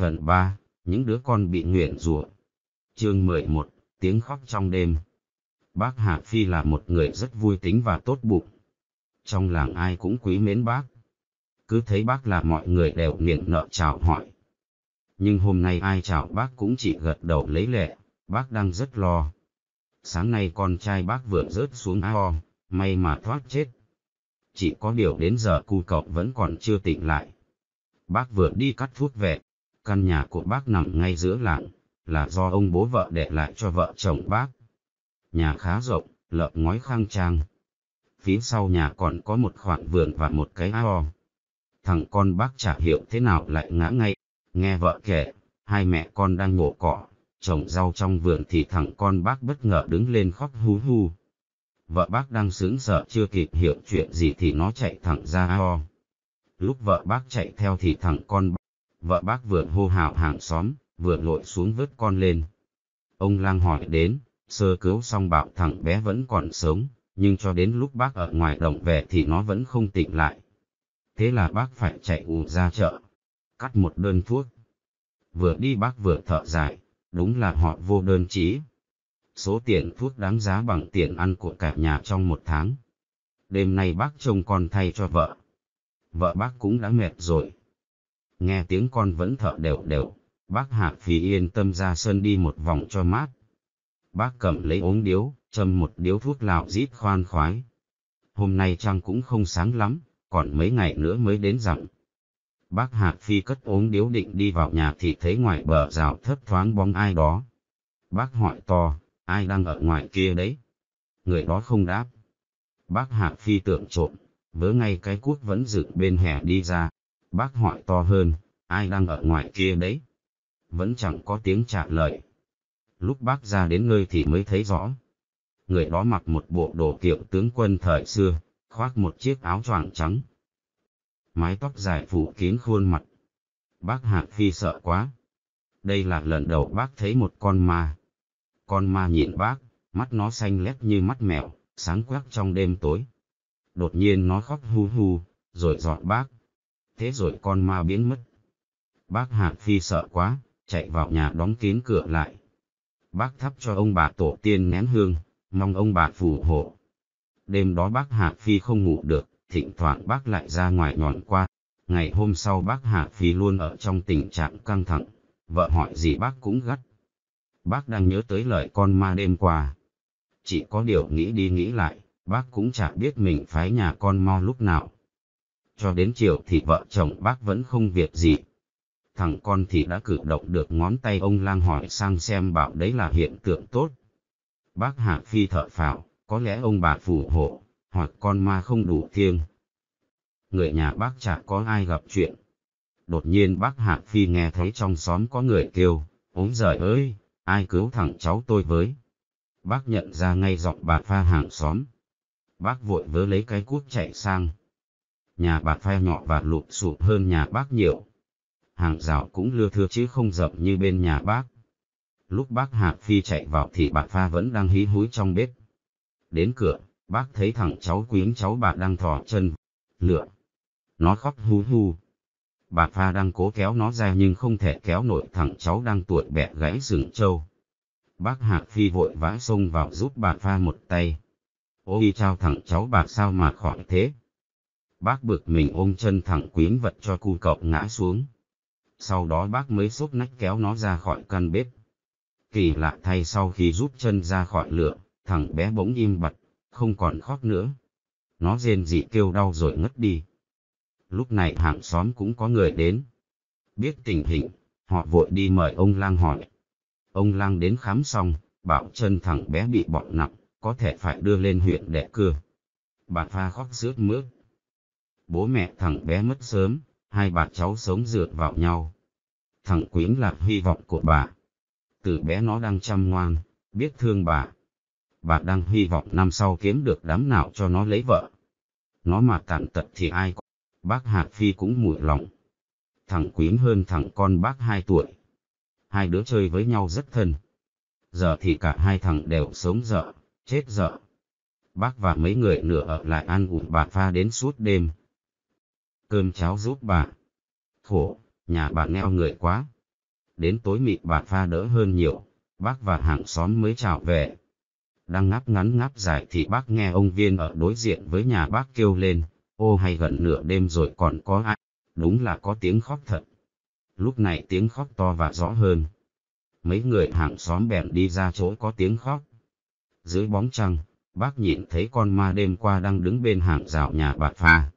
Phần 3. Những đứa con bị nguyện rủa. Chương 11. Tiếng khóc trong đêm. Bác Hạ Phi là một người rất vui tính và tốt bụng. Trong làng ai cũng quý mến bác. Cứ thấy bác là mọi người đều miệng nợ chào hỏi. Nhưng hôm nay ai chào bác cũng chỉ gật đầu lấy lệ, bác đang rất lo. Sáng nay con trai bác vừa rớt xuống ao, may mà thoát chết. Chỉ có điều đến giờ cu cậu vẫn còn chưa tỉnh lại. Bác vừa đi cắt thuốc về, Căn nhà của bác nằm ngay giữa làng, là do ông bố vợ để lại cho vợ chồng bác. Nhà khá rộng, lợp ngói khang trang. Phía sau nhà còn có một khoảng vườn và một cái ao. Thằng con bác chả hiểu thế nào lại ngã ngay. Nghe vợ kể, hai mẹ con đang nhổ cỏ, trồng rau trong vườn thì thằng con bác bất ngờ đứng lên khóc hú hú. Vợ bác đang sướng sợ chưa kịp hiểu chuyện gì thì nó chạy thẳng ra ao. Lúc vợ bác chạy theo thì thằng con bác vợ bác vừa hô hào hàng xóm, vừa lội xuống vớt con lên. Ông lang hỏi đến, sơ cứu xong bảo thằng bé vẫn còn sống, nhưng cho đến lúc bác ở ngoài đồng về thì nó vẫn không tỉnh lại. Thế là bác phải chạy ù ra chợ, cắt một đơn thuốc. Vừa đi bác vừa thở dài, đúng là họ vô đơn chí. Số tiền thuốc đáng giá bằng tiền ăn của cả nhà trong một tháng. Đêm nay bác trông con thay cho vợ. Vợ bác cũng đã mệt rồi, nghe tiếng con vẫn thở đều đều. Bác Hạ Phi yên tâm ra sân đi một vòng cho mát. Bác cầm lấy ống điếu, châm một điếu thuốc lạo rít khoan khoái. Hôm nay trăng cũng không sáng lắm, còn mấy ngày nữa mới đến dặm. Bác Hạ Phi cất ống điếu định đi vào nhà thì thấy ngoài bờ rào thấp thoáng bóng ai đó. Bác hỏi to, ai đang ở ngoài kia đấy? Người đó không đáp. Bác Hạ Phi tưởng trộm, vớ ngay cái cuốc vẫn dựng bên hè đi ra. Bác hỏi to hơn, ai đang ở ngoài kia đấy? Vẫn chẳng có tiếng trả lời. Lúc bác ra đến nơi thì mới thấy rõ. Người đó mặc một bộ đồ kiểu tướng quân thời xưa, khoác một chiếc áo choàng trắng. Mái tóc dài phủ kín khuôn mặt. Bác Hạc Phi sợ quá. Đây là lần đầu bác thấy một con ma. Con ma nhìn bác, mắt nó xanh lét như mắt mèo, sáng quắc trong đêm tối. Đột nhiên nó khóc hu hu, rồi dọn bác thế rồi con ma biến mất. Bác Hạc Phi sợ quá, chạy vào nhà đóng kín cửa lại. Bác thắp cho ông bà tổ tiên nén hương, mong ông bà phù hộ. Đêm đó bác Hạc Phi không ngủ được, thỉnh thoảng bác lại ra ngoài nhọn qua. Ngày hôm sau bác Hạc Phi luôn ở trong tình trạng căng thẳng, vợ hỏi gì bác cũng gắt. Bác đang nhớ tới lời con ma đêm qua. Chỉ có điều nghĩ đi nghĩ lại, bác cũng chả biết mình phái nhà con mo lúc nào cho đến chiều thì vợ chồng bác vẫn không việc gì. Thằng con thì đã cử động được ngón tay ông lang hỏi sang xem bảo đấy là hiện tượng tốt. Bác Hạ Phi thở phào, có lẽ ông bà phù hộ, hoặc con ma không đủ thiêng. Người nhà bác chả có ai gặp chuyện. Đột nhiên bác Hạ Phi nghe thấy trong xóm có người kêu, ốm giời ơi, ai cứu thằng cháu tôi với. Bác nhận ra ngay giọng bà pha hàng xóm. Bác vội vớ lấy cái cuốc chạy sang, nhà bạc phai nhỏ và lụt sụp hơn nhà bác nhiều. Hàng rào cũng lưa thưa chứ không rộng như bên nhà bác. Lúc bác Hạc Phi chạy vào thì bà Pha vẫn đang hí húi trong bếp. Đến cửa, bác thấy thằng cháu quyến cháu bà đang thò chân, lửa. Nó khóc hú hú. Bà Pha đang cố kéo nó ra nhưng không thể kéo nổi thằng cháu đang tuột bẹ gãy sừng trâu. Bác Hạc Phi vội vã xông vào giúp bà Pha một tay. Ôi chào thằng cháu bà sao mà khỏi thế, Bác bực mình ôm chân thẳng quyến vật cho cu cậu ngã xuống. Sau đó bác mới xúc nách kéo nó ra khỏi căn bếp. Kỳ lạ thay sau khi rút chân ra khỏi lửa, thằng bé bỗng im bặt, không còn khóc nữa. Nó rên dị kêu đau rồi ngất đi. Lúc này hàng xóm cũng có người đến. Biết tình hình, họ vội đi mời ông lang hỏi. Ông lang đến khám xong, bảo chân thằng bé bị bọt nặng, có thể phải đưa lên huyện để cưa. Bà pha khóc rướt mướt bố mẹ thằng bé mất sớm, hai bà cháu sống dựa vào nhau. Thằng Quyến là hy vọng của bà. Từ bé nó đang chăm ngoan, biết thương bà. Bà đang hy vọng năm sau kiếm được đám nào cho nó lấy vợ. Nó mà tàn tật thì ai có. Bác Hạc Phi cũng mùi lòng. Thằng Quyến hơn thằng con bác hai tuổi. Hai đứa chơi với nhau rất thân. Giờ thì cả hai thằng đều sống dở, chết dở. Bác và mấy người nửa ở lại ăn ủi bà pha đến suốt đêm cơm cháo giúp bà Khổ, nhà bạn nghèo người quá. Đến tối mịt bà pha đỡ hơn nhiều, bác và hàng xóm mới chào về. Đang ngáp ngắn ngáp dài thì bác nghe ông viên ở đối diện với nhà bác kêu lên, ô hay gần nửa đêm rồi còn có ai, đúng là có tiếng khóc thật. Lúc này tiếng khóc to và rõ hơn. Mấy người hàng xóm bèn đi ra chỗ có tiếng khóc. Dưới bóng trăng, bác nhìn thấy con ma đêm qua đang đứng bên hàng rào nhà bà pha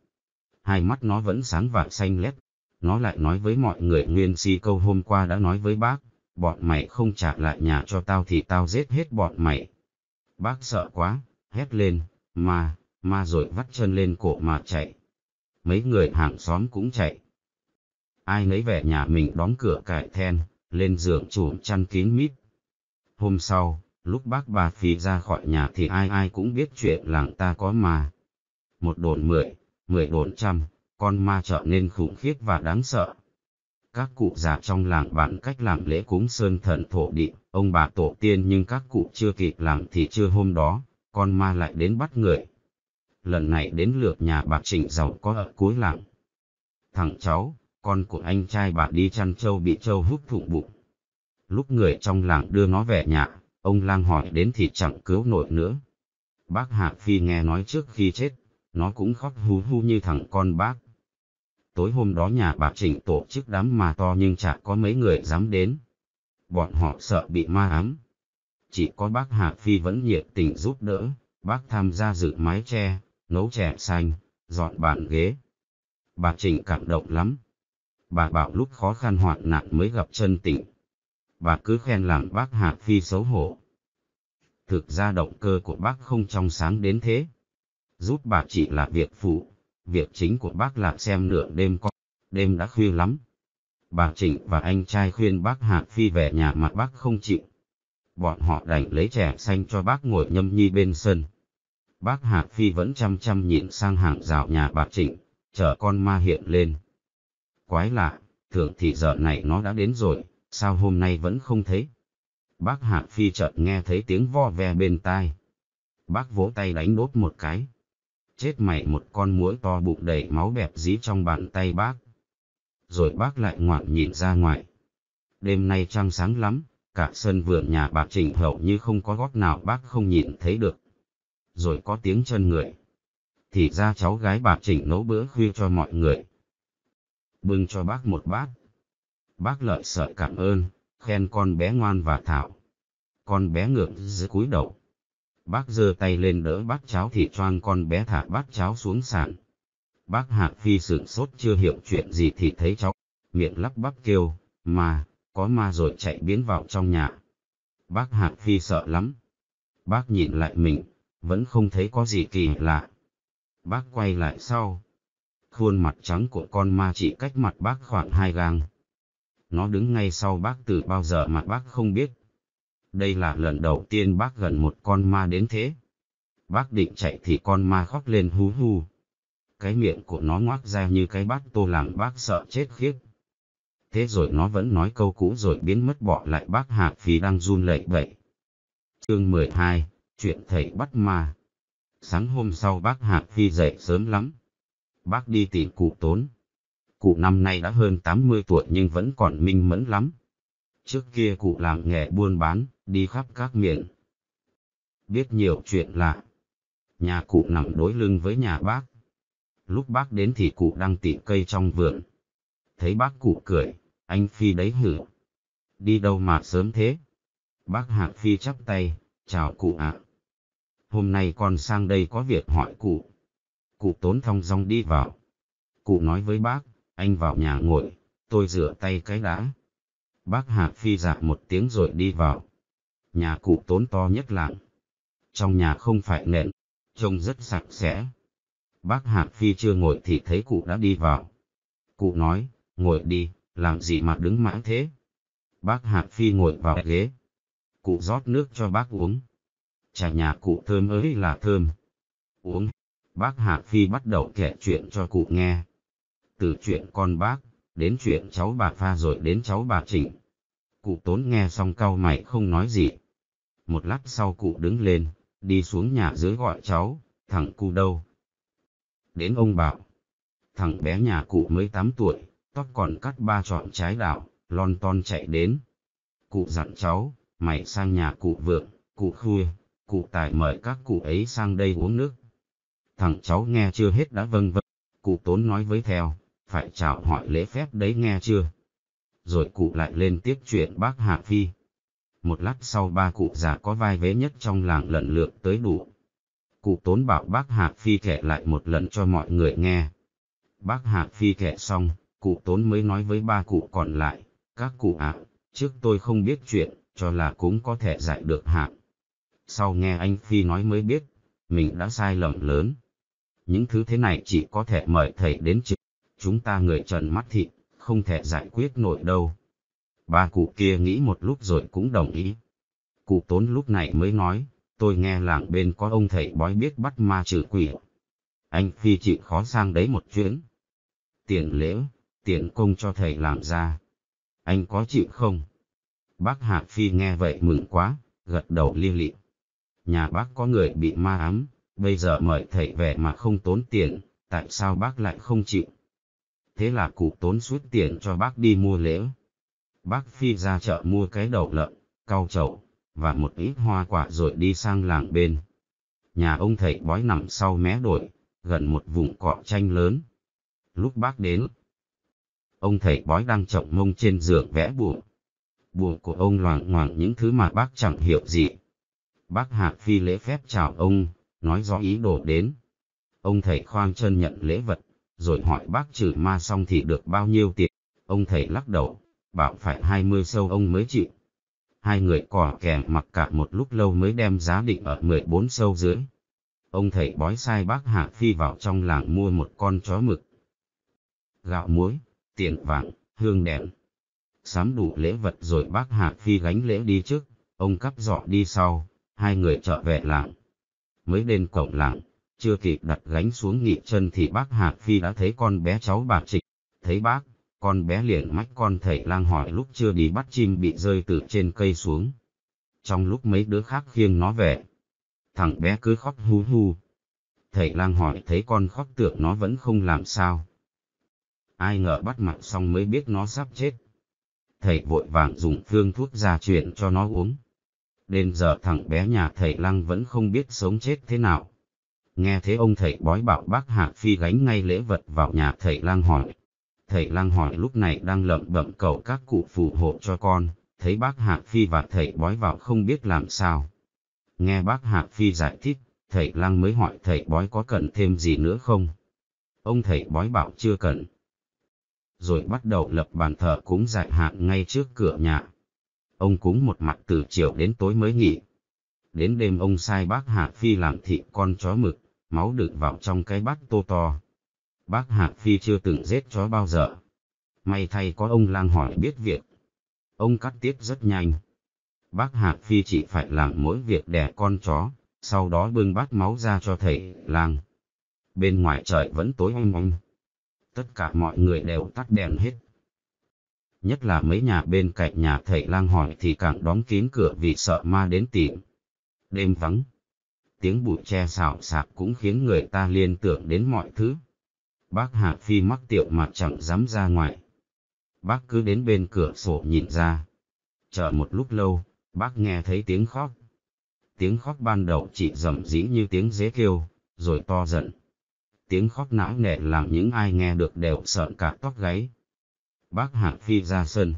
hai mắt nó vẫn sáng và xanh lét. Nó lại nói với mọi người nguyên si câu hôm qua đã nói với bác, bọn mày không trả lại nhà cho tao thì tao giết hết bọn mày. Bác sợ quá, hét lên, ma, ma rồi vắt chân lên cổ mà chạy. Mấy người hàng xóm cũng chạy. Ai nấy về nhà mình đóng cửa cải then, lên giường chùm chăn kín mít. Hôm sau, lúc bác bà phi ra khỏi nhà thì ai ai cũng biết chuyện làng ta có mà. Một đồn mười trăm, con ma trở nên khủng khiếp và đáng sợ. Các cụ già trong làng bản cách làm lễ cúng sơn thần thổ địa, ông bà tổ tiên nhưng các cụ chưa kịp làm thì chưa hôm đó, con ma lại đến bắt người. Lần này đến lượt nhà bà Trịnh giàu có ở cuối làng. Thằng cháu, con của anh trai bà đi chăn trâu bị trâu hút thủng bụng. Lúc người trong làng đưa nó về nhà, ông lang hỏi đến thì chẳng cứu nổi nữa. Bác Hạ Phi nghe nói trước khi chết, nó cũng khóc hú hú như thằng con bác. Tối hôm đó nhà bà Trịnh tổ chức đám mà to nhưng chả có mấy người dám đến. Bọn họ sợ bị ma ám. Chỉ có bác Hà Phi vẫn nhiệt tình giúp đỡ, bác tham gia dự mái tre, nấu chè xanh, dọn bàn ghế. Bà Trịnh cảm động lắm. Bà bảo lúc khó khăn hoạn nạn mới gặp chân tỉnh. Bà cứ khen làm bác Hà Phi xấu hổ. Thực ra động cơ của bác không trong sáng đến thế giúp bà chị là việc phụ. Việc chính của bác là xem nửa đêm có, đêm đã khuya lắm. Bà Trịnh và anh trai khuyên bác Hạc Phi về nhà mà bác không chịu. Bọn họ đành lấy trẻ xanh cho bác ngồi nhâm nhi bên sân. Bác Hạc Phi vẫn chăm chăm nhìn sang hàng rào nhà bà Trịnh, chờ con ma hiện lên. Quái lạ, thường thì giờ này nó đã đến rồi, sao hôm nay vẫn không thấy? Bác Hạc Phi chợt nghe thấy tiếng vo ve bên tai. Bác vỗ tay đánh đốt một cái, chết mày một con muỗi to bụng đầy máu bẹp dí trong bàn tay bác. Rồi bác lại ngoạn nhìn ra ngoài. Đêm nay trăng sáng lắm, cả sân vườn nhà bà Trình hầu như không có gót nào bác không nhìn thấy được. Rồi có tiếng chân người. Thì ra cháu gái bà Trình nấu bữa khuya cho mọi người. Bưng cho bác một bát. Bác lợi sợ cảm ơn, khen con bé ngoan và thảo. Con bé ngược dưới cúi đầu, Bác giơ tay lên đỡ bác cháo thị choang con bé thả bác cháo xuống sàn. Bác Hạc Phi sửng sốt chưa hiểu chuyện gì thì thấy cháu, miệng lắp bắp kêu, mà, có ma rồi chạy biến vào trong nhà. Bác Hạc Phi sợ lắm. Bác nhìn lại mình, vẫn không thấy có gì kỳ lạ. Bác quay lại sau. Khuôn mặt trắng của con ma chỉ cách mặt bác khoảng hai gang. Nó đứng ngay sau bác từ bao giờ mà bác không biết. Đây là lần đầu tiên bác gần một con ma đến thế. Bác định chạy thì con ma khóc lên hú hú. Cái miệng của nó ngoác ra như cái bát tô làm bác sợ chết khiếp. Thế rồi nó vẫn nói câu cũ rồi biến mất bỏ lại bác Hạc Phi đang run lẩy bẩy. Chương 12, chuyện thầy bắt ma. Sáng hôm sau bác Hạc Phi dậy sớm lắm. Bác đi tìm cụ tốn. Cụ năm nay đã hơn 80 tuổi nhưng vẫn còn minh mẫn lắm. Trước kia cụ làm nghề buôn bán, đi khắp các miệng. Biết nhiều chuyện lạ. Nhà cụ nằm đối lưng với nhà bác. Lúc bác đến thì cụ đang tỉ cây trong vườn. Thấy bác cụ cười, anh Phi đấy hử. Đi đâu mà sớm thế? Bác Hạc Phi chắp tay, chào cụ ạ. Hôm nay con sang đây có việc hỏi cụ. Cụ tốn thong dong đi vào. Cụ nói với bác, anh vào nhà ngồi, tôi rửa tay cái đã. Bác Hạc Phi dạ một tiếng rồi đi vào nhà cụ tốn to nhất lạng. Trong nhà không phải nện, trông rất sạch sẽ. Bác Hạc Phi chưa ngồi thì thấy cụ đã đi vào. Cụ nói, ngồi đi, làm gì mà đứng mãi thế? Bác Hạc Phi ngồi vào ghế. Cụ rót nước cho bác uống. Trà nhà cụ thơm ấy là thơm. Uống. Bác Hạc Phi bắt đầu kể chuyện cho cụ nghe. Từ chuyện con bác, đến chuyện cháu bà Pha rồi đến cháu bà Trịnh. Cụ tốn nghe xong cau mày không nói gì. Một lát sau cụ đứng lên, đi xuống nhà dưới gọi cháu, thằng cu đâu? Đến ông bảo, thằng bé nhà cụ mới 8 tuổi, tóc còn cắt ba trọn trái đảo lon ton chạy đến. Cụ dặn cháu, mày sang nhà cụ vượng, cụ khuya cụ tài mời các cụ ấy sang đây uống nước. Thằng cháu nghe chưa hết đã vâng vâng, cụ tốn nói với theo, phải chào hỏi lễ phép đấy nghe chưa? Rồi cụ lại lên tiếp chuyện bác Hạ Phi một lát sau ba cụ già có vai vế nhất trong làng lần lượt tới đủ. Cụ tốn bảo bác Hạc Phi kể lại một lần cho mọi người nghe. Bác Hạc Phi kể xong, cụ tốn mới nói với ba cụ còn lại, các cụ ạ, trước tôi không biết chuyện, cho là cũng có thể giải được Hạc. Sau nghe anh Phi nói mới biết, mình đã sai lầm lớn. Những thứ thế này chỉ có thể mời thầy đến trực, chúng ta người trần mắt thị, không thể giải quyết nổi đâu. Ba cụ kia nghĩ một lúc rồi cũng đồng ý. Cụ tốn lúc này mới nói, tôi nghe làng bên có ông thầy bói biết bắt ma trừ quỷ. Anh Phi chịu khó sang đấy một chuyến. Tiền lễ, tiền công cho thầy làm ra. Anh có chịu không? Bác Hạ Phi nghe vậy mừng quá, gật đầu li lị. Nhà bác có người bị ma ám, bây giờ mời thầy về mà không tốn tiền, tại sao bác lại không chịu? Thế là cụ tốn suốt tiền cho bác đi mua lễ. Bác Phi ra chợ mua cái đậu lợn, cau chậu, và một ít hoa quả rồi đi sang làng bên. Nhà ông thầy bói nằm sau mé đồi, gần một vùng cọ tranh lớn. Lúc bác đến, ông thầy bói đang trọng mông trên giường vẽ buồng. Buồng của ông loàng ngoàng những thứ mà bác chẳng hiểu gì. Bác hạ Phi lễ phép chào ông, nói rõ ý đồ đến. Ông thầy khoang chân nhận lễ vật, rồi hỏi bác trừ ma xong thì được bao nhiêu tiền. Ông thầy lắc đầu, bảo phải 20 sâu ông mới chịu. Hai người cỏ kèm mặc cả một lúc lâu mới đem giá định ở 14 sâu dưới. Ông thầy bói sai bác Hạ Phi vào trong làng mua một con chó mực. Gạo muối, tiền vàng, hương đèn. Sám đủ lễ vật rồi bác Hạ Phi gánh lễ đi trước, ông cắp dọ đi sau, hai người trở về làng. Mới đến cổng làng, chưa kịp đặt gánh xuống nghỉ chân thì bác Hạ Phi đã thấy con bé cháu bà Trịch. Thấy bác, con bé liền mách con thầy lang hỏi lúc chưa đi bắt chim bị rơi từ trên cây xuống. Trong lúc mấy đứa khác khiêng nó về, thằng bé cứ khóc hu hu. Thầy lang hỏi thấy con khóc tưởng nó vẫn không làm sao. Ai ngờ bắt mặt xong mới biết nó sắp chết. Thầy vội vàng dùng phương thuốc ra chuyện cho nó uống. Đến giờ thằng bé nhà thầy lang vẫn không biết sống chết thế nào. Nghe thế ông thầy bói bảo bác Hạ Phi gánh ngay lễ vật vào nhà thầy lang hỏi, Thầy lang hỏi lúc này đang lẩm bẩm cầu các cụ phù hộ cho con, thấy bác Hạc Phi và thầy bói vào không biết làm sao. Nghe bác Hạc Phi giải thích, thầy lang mới hỏi thầy bói có cần thêm gì nữa không? Ông thầy bói bảo chưa cần. Rồi bắt đầu lập bàn thờ cúng giải hạn ngay trước cửa nhà. Ông cúng một mặt từ chiều đến tối mới nghỉ. Đến đêm ông sai bác Hạc Phi làm thịt con chó mực, máu đựng vào trong cái bát tô to. Bác Hạc Phi chưa từng giết chó bao giờ. May thay có ông lang hỏi biết việc. Ông cắt tiết rất nhanh. Bác Hạc Phi chỉ phải làm mỗi việc đẻ con chó, sau đó bưng bát máu ra cho thầy, lang. Bên ngoài trời vẫn tối om om. Tất cả mọi người đều tắt đèn hết. Nhất là mấy nhà bên cạnh nhà thầy lang hỏi thì càng đóng kín cửa vì sợ ma đến tìm. Đêm vắng tiếng bụi tre xào xạc cũng khiến người ta liên tưởng đến mọi thứ. Bác Hạ Phi mắc tiệu mà chẳng dám ra ngoài. Bác cứ đến bên cửa sổ nhìn ra. Chờ một lúc lâu, bác nghe thấy tiếng khóc. Tiếng khóc ban đầu chỉ rầm rĩ như tiếng dế kêu, rồi to giận. Tiếng khóc não nề làm những ai nghe được đều sợn cả tóc gáy. Bác Hạ Phi ra sân.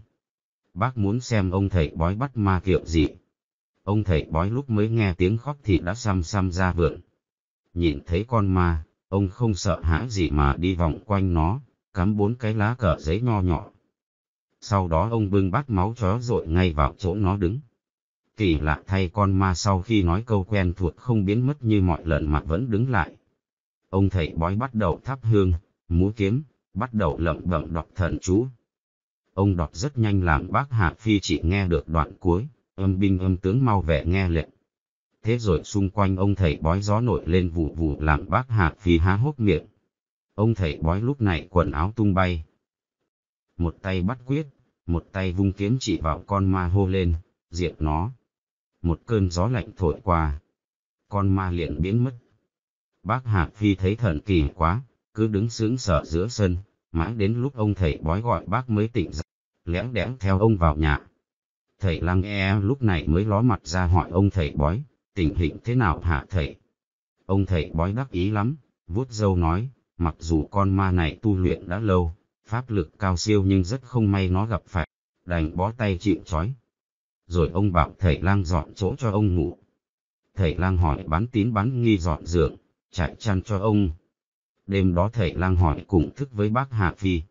Bác muốn xem ông thầy bói bắt ma kiệu gì ông thầy bói lúc mới nghe tiếng khóc thì đã xăm xăm ra vườn. Nhìn thấy con ma, ông không sợ hãi gì mà đi vòng quanh nó, cắm bốn cái lá cờ giấy nho nhỏ. Sau đó ông bưng bát máu chó rội ngay vào chỗ nó đứng. Kỳ lạ thay con ma sau khi nói câu quen thuộc không biến mất như mọi lần mà vẫn đứng lại. Ông thầy bói bắt đầu thắp hương, múa kiếm, bắt đầu lẩm bẩm đọc thần chú. Ông đọc rất nhanh làm bác Hạ Phi chỉ nghe được đoạn cuối, âm binh âm tướng mau vẻ nghe lệnh. Thế rồi xung quanh ông thầy bói gió nổi lên vụ vụ làm bác hạt phi há hốc miệng. Ông thầy bói lúc này quần áo tung bay. Một tay bắt quyết, một tay vung kiếm chỉ vào con ma hô lên, diệt nó. Một cơn gió lạnh thổi qua. Con ma liền biến mất. Bác Hạc Phi thấy thần kỳ quá, cứ đứng sướng sợ giữa sân, mãi đến lúc ông thầy bói gọi bác mới tỉnh dậy, lẽo đẽo theo ông vào nhà. Thầy Lăng E lúc này mới ló mặt ra hỏi ông thầy bói, tình hình thế nào hả thầy? Ông thầy bói đắc ý lắm, vuốt dâu nói, mặc dù con ma này tu luyện đã lâu, pháp lực cao siêu nhưng rất không may nó gặp phải, đành bó tay chịu chói. Rồi ông bảo thầy lang dọn chỗ cho ông ngủ. Thầy lang hỏi bán tín bán nghi dọn giường, chạy chăn cho ông. Đêm đó thầy lang hỏi cùng thức với bác Hạ Phi.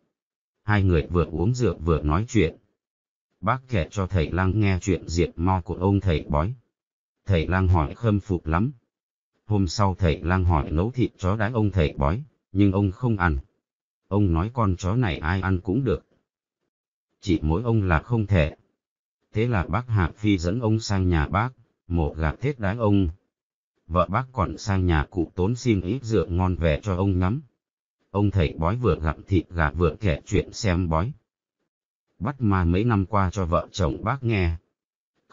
Hai người vừa uống rượu vừa nói chuyện. Bác kể cho thầy lang nghe chuyện diệt mo của ông thầy bói thầy lang hỏi khâm phục lắm. Hôm sau thầy lang hỏi nấu thịt chó đái ông thầy bói, nhưng ông không ăn. Ông nói con chó này ai ăn cũng được. Chỉ mỗi ông là không thể. Thế là bác Hạ Phi dẫn ông sang nhà bác, mổ gà tết đái ông. Vợ bác còn sang nhà cụ tốn xin ít rượu ngon về cho ông ngắm. Ông thầy bói vừa gặm thịt gà vừa kể chuyện xem bói. Bắt ma mấy năm qua cho vợ chồng bác nghe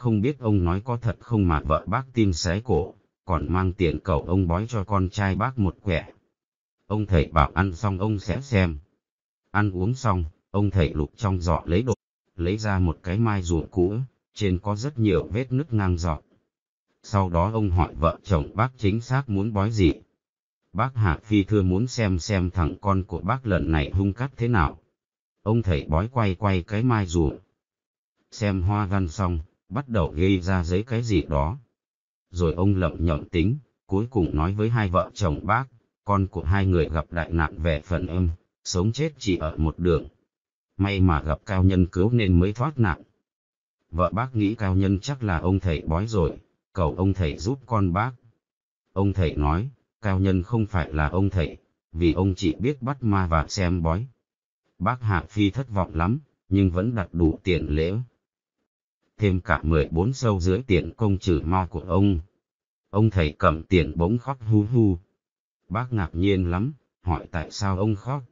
không biết ông nói có thật không mà vợ bác tim xé cổ, còn mang tiền cầu ông bói cho con trai bác một quẻ. Ông thầy bảo ăn xong ông sẽ xem. Ăn uống xong, ông thầy lục trong giỏ lấy đồ, lấy ra một cái mai rùa cũ, trên có rất nhiều vết nứt ngang giọt. Sau đó ông hỏi vợ chồng bác chính xác muốn bói gì. Bác Hạ Phi thưa muốn xem xem thằng con của bác lần này hung cắt thế nào. Ông thầy bói quay quay cái mai rùa. Xem hoa văn xong, bắt đầu gây ra giấy cái gì đó. Rồi ông lậm nhậm tính, cuối cùng nói với hai vợ chồng bác, con của hai người gặp đại nạn về phần âm, sống chết chỉ ở một đường. May mà gặp cao nhân cứu nên mới thoát nạn. Vợ bác nghĩ cao nhân chắc là ông thầy bói rồi, cầu ông thầy giúp con bác. Ông thầy nói, cao nhân không phải là ông thầy, vì ông chỉ biết bắt ma và xem bói. Bác Hạ Phi thất vọng lắm, nhưng vẫn đặt đủ tiền lễ thêm cả 14 sâu dưới tiền công trừ ma của ông. Ông thầy cầm tiền bỗng khóc hú hú. Bác ngạc nhiên lắm, hỏi tại sao ông khóc.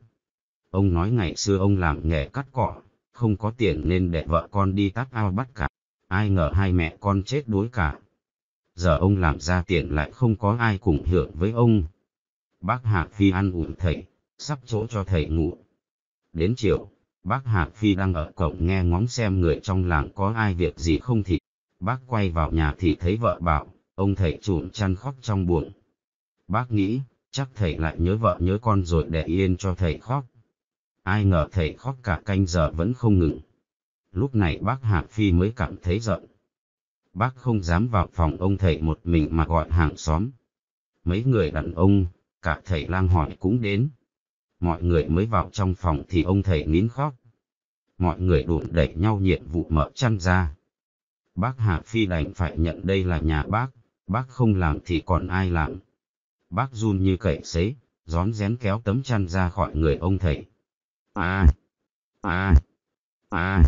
Ông nói ngày xưa ông làm nghề cắt cỏ, không có tiền nên để vợ con đi tắt ao bắt cả. Ai ngờ hai mẹ con chết đuối cả. Giờ ông làm ra tiền lại không có ai cùng hưởng với ông. Bác Hạ Phi ăn ủi thầy, sắp chỗ cho thầy ngủ. Đến chiều, Bác Hạc Phi đang ở cổng nghe ngóng xem người trong làng có ai việc gì không thì. Bác quay vào nhà thì thấy vợ bảo, ông thầy trụm chăn khóc trong buồn. Bác nghĩ, chắc thầy lại nhớ vợ nhớ con rồi để yên cho thầy khóc. Ai ngờ thầy khóc cả canh giờ vẫn không ngừng. Lúc này bác Hạc Phi mới cảm thấy giận. Bác không dám vào phòng ông thầy một mình mà gọi hàng xóm. Mấy người đàn ông, cả thầy lang hỏi cũng đến mọi người mới vào trong phòng thì ông thầy nín khóc. Mọi người đụng đẩy nhau nhiệt vụ mở chăn ra. Bác Hà Phi đành phải nhận đây là nhà bác, bác không làm thì còn ai làm. Bác run như cậy xế, rón rén kéo tấm chăn ra khỏi người ông thầy. À! À! À!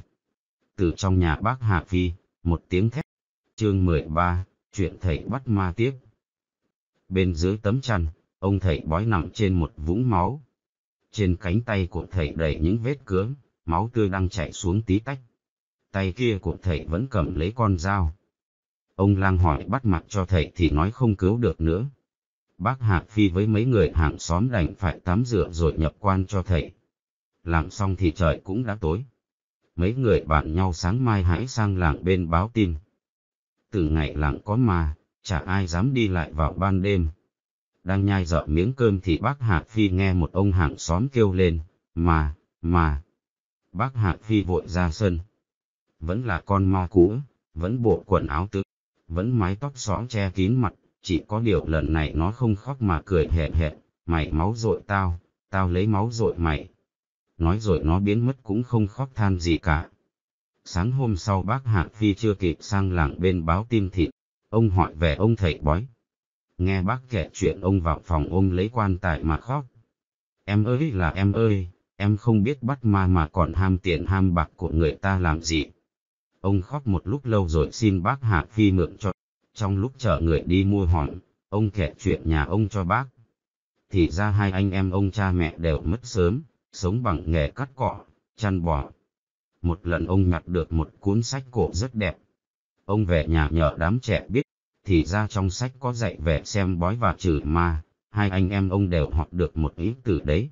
Từ trong nhà bác Hà Phi, một tiếng thét. Chương 13, chuyện thầy bắt ma tiếp. Bên dưới tấm chăn, ông thầy bói nằm trên một vũng máu, trên cánh tay của thầy đầy những vết cướng, máu tươi đang chảy xuống tí tách. Tay kia của thầy vẫn cầm lấy con dao. Ông lang hỏi bắt mặt cho thầy thì nói không cứu được nữa. Bác Hạ Phi với mấy người hàng xóm đành phải tắm rửa rồi nhập quan cho thầy. Làm xong thì trời cũng đã tối. Mấy người bạn nhau sáng mai hãy sang làng bên báo tin. Từ ngày làng có mà chả ai dám đi lại vào ban đêm đang nhai dở miếng cơm thì bác Hạ Phi nghe một ông hàng xóm kêu lên, mà, mà. Bác Hạ Phi vội ra sân. Vẫn là con ma cũ, vẫn bộ quần áo tứ, vẫn mái tóc xóm che kín mặt, chỉ có điều lần này nó không khóc mà cười hẹ hẹ, mày máu dội tao, tao lấy máu dội mày. Nói rồi nó biến mất cũng không khóc than gì cả. Sáng hôm sau bác Hạ Phi chưa kịp sang làng bên báo tin thịt, ông hỏi về ông thầy bói, nghe bác kể chuyện ông vào phòng ôm lấy quan tài mà khóc. Em ơi là em ơi, em không biết bắt ma mà còn ham tiền ham bạc của người ta làm gì. Ông khóc một lúc lâu rồi xin bác Hạ Phi mượn cho. Trong lúc chở người đi mua hòn, ông kể chuyện nhà ông cho bác. Thì ra hai anh em ông cha mẹ đều mất sớm, sống bằng nghề cắt cỏ, chăn bò. Một lần ông nhặt được một cuốn sách cổ rất đẹp. Ông về nhà nhờ đám trẻ biết thì ra trong sách có dạy về xem bói và trừ ma, hai anh em ông đều học được một ít từ đấy.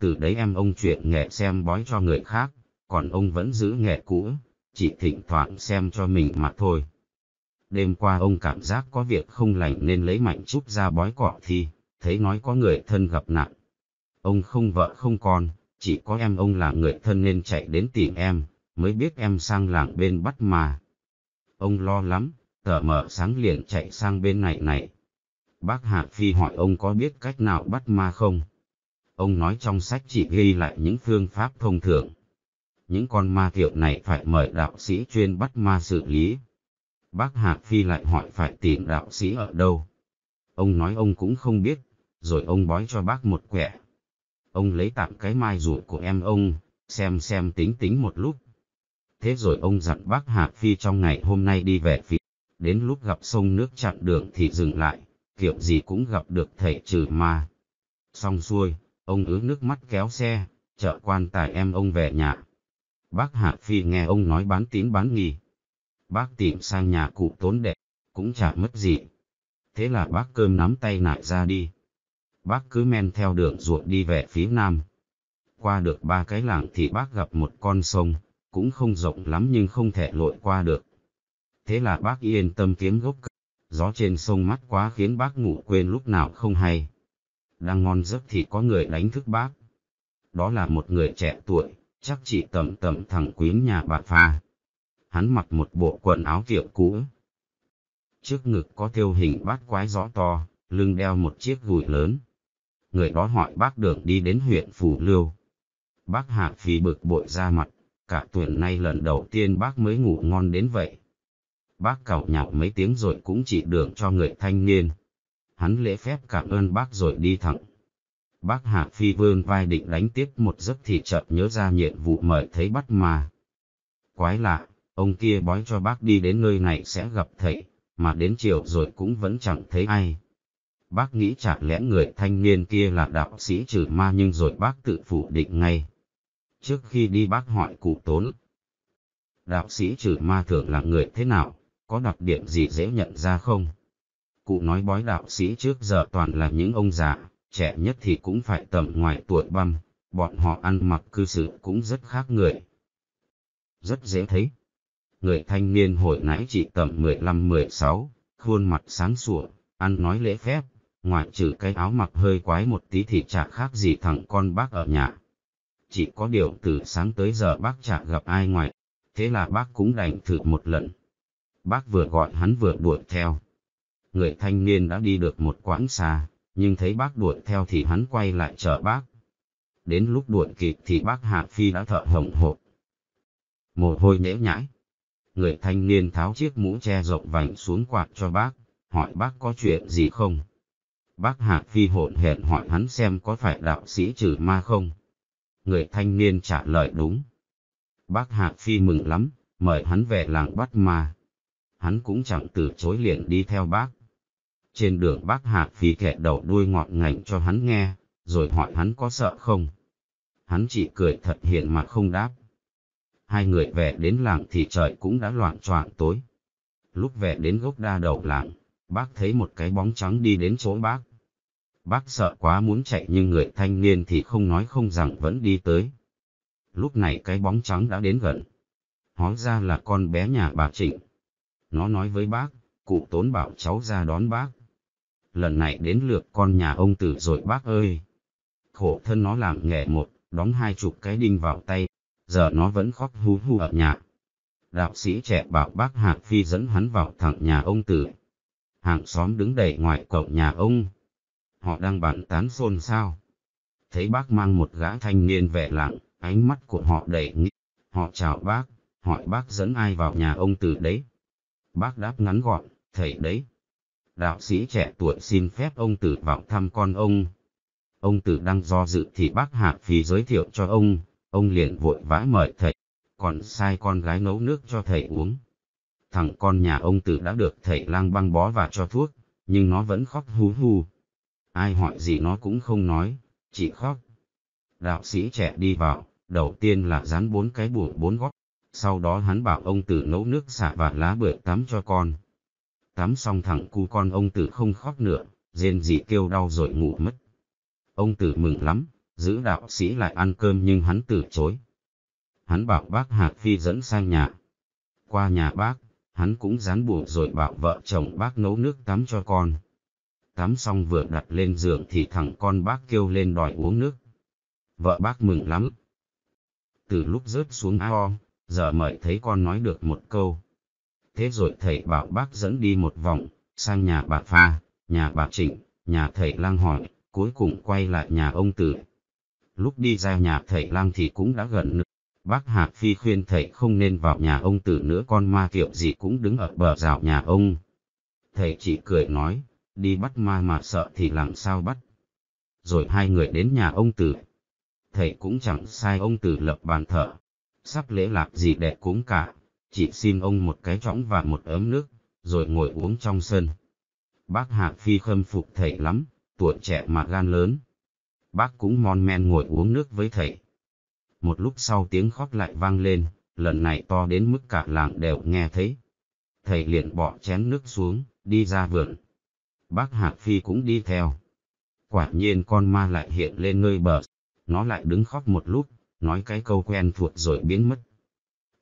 Từ đấy em ông chuyện nghề xem bói cho người khác, còn ông vẫn giữ nghề cũ, chỉ thỉnh thoảng xem cho mình mà thôi. Đêm qua ông cảm giác có việc không lành nên lấy mạnh chút ra bói cọ thi, thấy nói có người thân gặp nạn. Ông không vợ không con, chỉ có em ông là người thân nên chạy đến tìm em, mới biết em sang làng bên bắt mà. Ông lo lắm, tờ mở sáng liền chạy sang bên này này. Bác Hạ Phi hỏi ông có biết cách nào bắt ma không? Ông nói trong sách chỉ ghi lại những phương pháp thông thường. Những con ma tiểu này phải mời đạo sĩ chuyên bắt ma xử lý. Bác Hạ Phi lại hỏi phải tìm đạo sĩ ở đâu. Ông nói ông cũng không biết, rồi ông bói cho bác một quẻ. Ông lấy tạm cái mai rủi của em ông, xem xem tính tính một lúc. Thế rồi ông dặn bác Hạ Phi trong ngày hôm nay đi về phía đến lúc gặp sông nước chặn đường thì dừng lại, kiểu gì cũng gặp được thầy trừ ma. Xong xuôi, ông ứa nước mắt kéo xe, chợ quan tài em ông về nhà. Bác Hạ Phi nghe ông nói bán tín bán nghi. Bác tìm sang nhà cụ tốn đệ, cũng chả mất gì. Thế là bác cơm nắm tay nại ra đi. Bác cứ men theo đường ruột đi về phía nam. Qua được ba cái làng thì bác gặp một con sông, cũng không rộng lắm nhưng không thể lội qua được thế là bác yên tâm kiếm gốc. Gió trên sông mắt quá khiến bác ngủ quên lúc nào không hay. Đang ngon giấc thì có người đánh thức bác. Đó là một người trẻ tuổi, chắc chỉ tầm tầm thằng quyến nhà bà pha. Hắn mặc một bộ quần áo kiểu cũ. Trước ngực có thêu hình bát quái gió to, lưng đeo một chiếc gùi lớn. Người đó hỏi bác đường đi đến huyện Phủ Lưu. Bác Hạ Phi bực bội ra mặt, cả tuần nay lần đầu tiên bác mới ngủ ngon đến vậy bác cậu nhạo mấy tiếng rồi cũng chỉ đường cho người thanh niên. Hắn lễ phép cảm ơn bác rồi đi thẳng. Bác Hạ Phi vương vai định đánh tiếp một giấc thì chợt nhớ ra nhiệm vụ mời thấy bắt mà. Quái lạ, ông kia bói cho bác đi đến nơi này sẽ gặp thầy, mà đến chiều rồi cũng vẫn chẳng thấy ai. Bác nghĩ chả lẽ người thanh niên kia là đạo sĩ trừ ma nhưng rồi bác tự phủ định ngay. Trước khi đi bác hỏi cụ tốn, đạo sĩ trừ ma thường là người thế nào? có đặc điểm gì dễ nhận ra không? Cụ nói bói đạo sĩ trước giờ toàn là những ông già, trẻ nhất thì cũng phải tầm ngoài tuổi băm, bọn họ ăn mặc cư xử cũng rất khác người. Rất dễ thấy. Người thanh niên hồi nãy chỉ tầm 15-16, khuôn mặt sáng sủa, ăn nói lễ phép, ngoại trừ cái áo mặc hơi quái một tí thì chả khác gì thằng con bác ở nhà. Chỉ có điều từ sáng tới giờ bác chả gặp ai ngoài, thế là bác cũng đành thử một lần bác vừa gọi hắn vừa đuổi theo. Người thanh niên đã đi được một quãng xa, nhưng thấy bác đuổi theo thì hắn quay lại chở bác. Đến lúc đuổi kịp thì bác Hạ Phi đã thở hồng hộp. Mồ hôi nhễ nhãi. Người thanh niên tháo chiếc mũ che rộng vành xuống quạt cho bác, hỏi bác có chuyện gì không? Bác Hạ Phi hổn hển hỏi hắn xem có phải đạo sĩ trừ ma không? Người thanh niên trả lời đúng. Bác Hạ Phi mừng lắm, mời hắn về làng bắt ma hắn cũng chẳng từ chối liền đi theo bác. Trên đường bác Hạc Phi kẻ đầu đuôi ngọt ngành cho hắn nghe, rồi hỏi hắn có sợ không. Hắn chỉ cười thật hiện mà không đáp. Hai người về đến làng thì trời cũng đã loạn choạng tối. Lúc về đến gốc đa đầu làng, bác thấy một cái bóng trắng đi đến chỗ bác. Bác sợ quá muốn chạy nhưng người thanh niên thì không nói không rằng vẫn đi tới. Lúc này cái bóng trắng đã đến gần. Hóa ra là con bé nhà bà Trịnh nó nói với bác, cụ tốn bảo cháu ra đón bác. Lần này đến lượt con nhà ông tử rồi bác ơi. Khổ thân nó làm nghề một, đóng hai chục cái đinh vào tay, giờ nó vẫn khóc hú hú ở nhà. Đạo sĩ trẻ bảo bác Hạc Phi dẫn hắn vào thẳng nhà ông tử. Hàng xóm đứng đầy ngoài cổng nhà ông. Họ đang bàn tán xôn xao. Thấy bác mang một gã thanh niên vẻ lặng, ánh mắt của họ đầy nghĩ. Họ chào bác, hỏi bác dẫn ai vào nhà ông tử đấy Bác đáp ngắn gọn, thầy đấy. Đạo sĩ trẻ tuổi xin phép ông tử vào thăm con ông. Ông tử đang do dự thì bác Hạ Phi giới thiệu cho ông, ông liền vội vã mời thầy, còn sai con gái nấu nước cho thầy uống. Thằng con nhà ông tử đã được thầy lang băng bó và cho thuốc, nhưng nó vẫn khóc hú hú. Ai hỏi gì nó cũng không nói, chỉ khóc. Đạo sĩ trẻ đi vào, đầu tiên là dán bốn cái buồng bốn góc sau đó hắn bảo ông tử nấu nước xả và lá bưởi tắm cho con. Tắm xong thẳng cu con ông tử không khóc nữa, rên rỉ kêu đau rồi ngủ mất. Ông tử mừng lắm, giữ đạo sĩ lại ăn cơm nhưng hắn từ chối. Hắn bảo bác Hạc Phi dẫn sang nhà. Qua nhà bác, hắn cũng dán buộc rồi bảo vợ chồng bác nấu nước tắm cho con. Tắm xong vừa đặt lên giường thì thằng con bác kêu lên đòi uống nước. Vợ bác mừng lắm. Từ lúc rớt xuống ao, giờ mời thấy con nói được một câu. Thế rồi thầy bảo bác dẫn đi một vòng, sang nhà bà Pha, nhà bà Trịnh, nhà thầy lang hỏi, cuối cùng quay lại nhà ông Tử. Lúc đi ra nhà thầy lang thì cũng đã gần nữa. Bác Hạc Phi khuyên thầy không nên vào nhà ông Tử nữa con ma kiểu gì cũng đứng ở bờ rào nhà ông. Thầy chỉ cười nói, đi bắt ma mà sợ thì làm sao bắt. Rồi hai người đến nhà ông Tử. Thầy cũng chẳng sai ông Tử lập bàn thờ, sắp lễ lạc gì đẹp cũng cả, chỉ xin ông một cái chõng và một ấm nước, rồi ngồi uống trong sân. Bác Hạ Phi khâm phục thầy lắm, tuổi trẻ mà gan lớn. Bác cũng mon men ngồi uống nước với thầy. Một lúc sau tiếng khóc lại vang lên, lần này to đến mức cả làng đều nghe thấy. Thầy liền bỏ chén nước xuống, đi ra vườn. Bác Hạ Phi cũng đi theo. Quả nhiên con ma lại hiện lên nơi bờ, nó lại đứng khóc một lúc, nói cái câu quen thuộc rồi biến mất.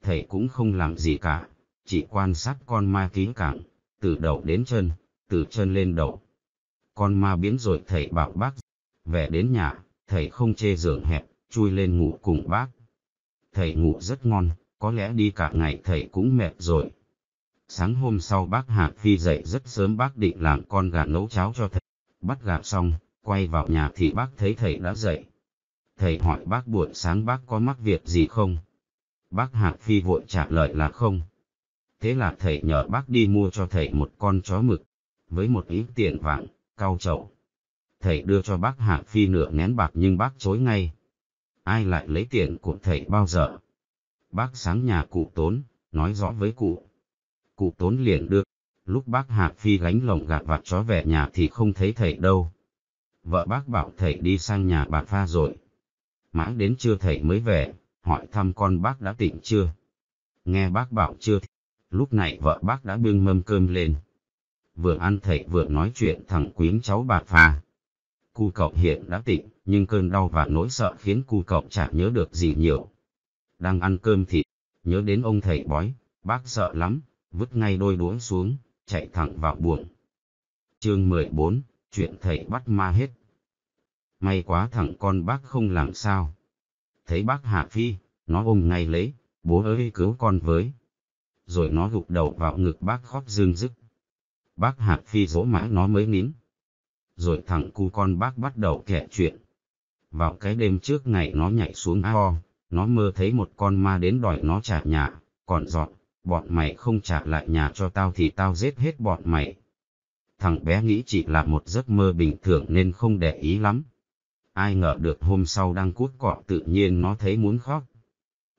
Thầy cũng không làm gì cả, chỉ quan sát con ma kỹ cảng, từ đầu đến chân, từ chân lên đầu. Con ma biến rồi thầy bảo bác, về đến nhà, thầy không chê giường hẹp, chui lên ngủ cùng bác. Thầy ngủ rất ngon, có lẽ đi cả ngày thầy cũng mệt rồi. Sáng hôm sau bác Hạ Phi dậy rất sớm bác định làm con gà nấu cháo cho thầy. Bắt gà xong, quay vào nhà thì bác thấy thầy đã dậy. Thầy hỏi bác buổi sáng bác có mắc việc gì không? Bác Hạc Phi vội trả lời là không. Thế là thầy nhờ bác đi mua cho thầy một con chó mực, với một ít tiền vàng, cao chậu. Thầy đưa cho bác Hạc Phi nửa nén bạc nhưng bác chối ngay. Ai lại lấy tiền của thầy bao giờ? Bác sáng nhà cụ Tốn, nói rõ với cụ. Cụ Tốn liền đưa. Lúc bác Hạc Phi gánh lồng gạt vặt chó về nhà thì không thấy thầy đâu. Vợ bác bảo thầy đi sang nhà bà pha rồi mãng đến trưa thầy mới về, hỏi thăm con bác đã tỉnh chưa. Nghe bác bảo chưa, lúc này vợ bác đã bưng mâm cơm lên. Vừa ăn thầy vừa nói chuyện thằng quyến cháu bà phà. Cu cậu hiện đã tỉnh, nhưng cơn đau và nỗi sợ khiến cu cậu chẳng nhớ được gì nhiều. Đang ăn cơm thì nhớ đến ông thầy bói, bác sợ lắm, vứt ngay đôi đũa xuống, chạy thẳng vào buồng. Chương 14, chuyện thầy bắt ma hết. May quá thằng con bác không làm sao. Thấy bác Hạ Phi, nó ôm ngay lấy, bố ơi cứu con với. Rồi nó gục đầu vào ngực bác khóc dương dứt. Bác Hạ Phi dỗ mã nó mới nín. Rồi thằng cu con bác bắt đầu kể chuyện. Vào cái đêm trước ngày nó nhảy xuống ao, nó mơ thấy một con ma đến đòi nó trả nhà, còn dọn, bọn mày không trả lại nhà cho tao thì tao giết hết bọn mày. Thằng bé nghĩ chỉ là một giấc mơ bình thường nên không để ý lắm ai ngờ được hôm sau đang cút cọ tự nhiên nó thấy muốn khóc.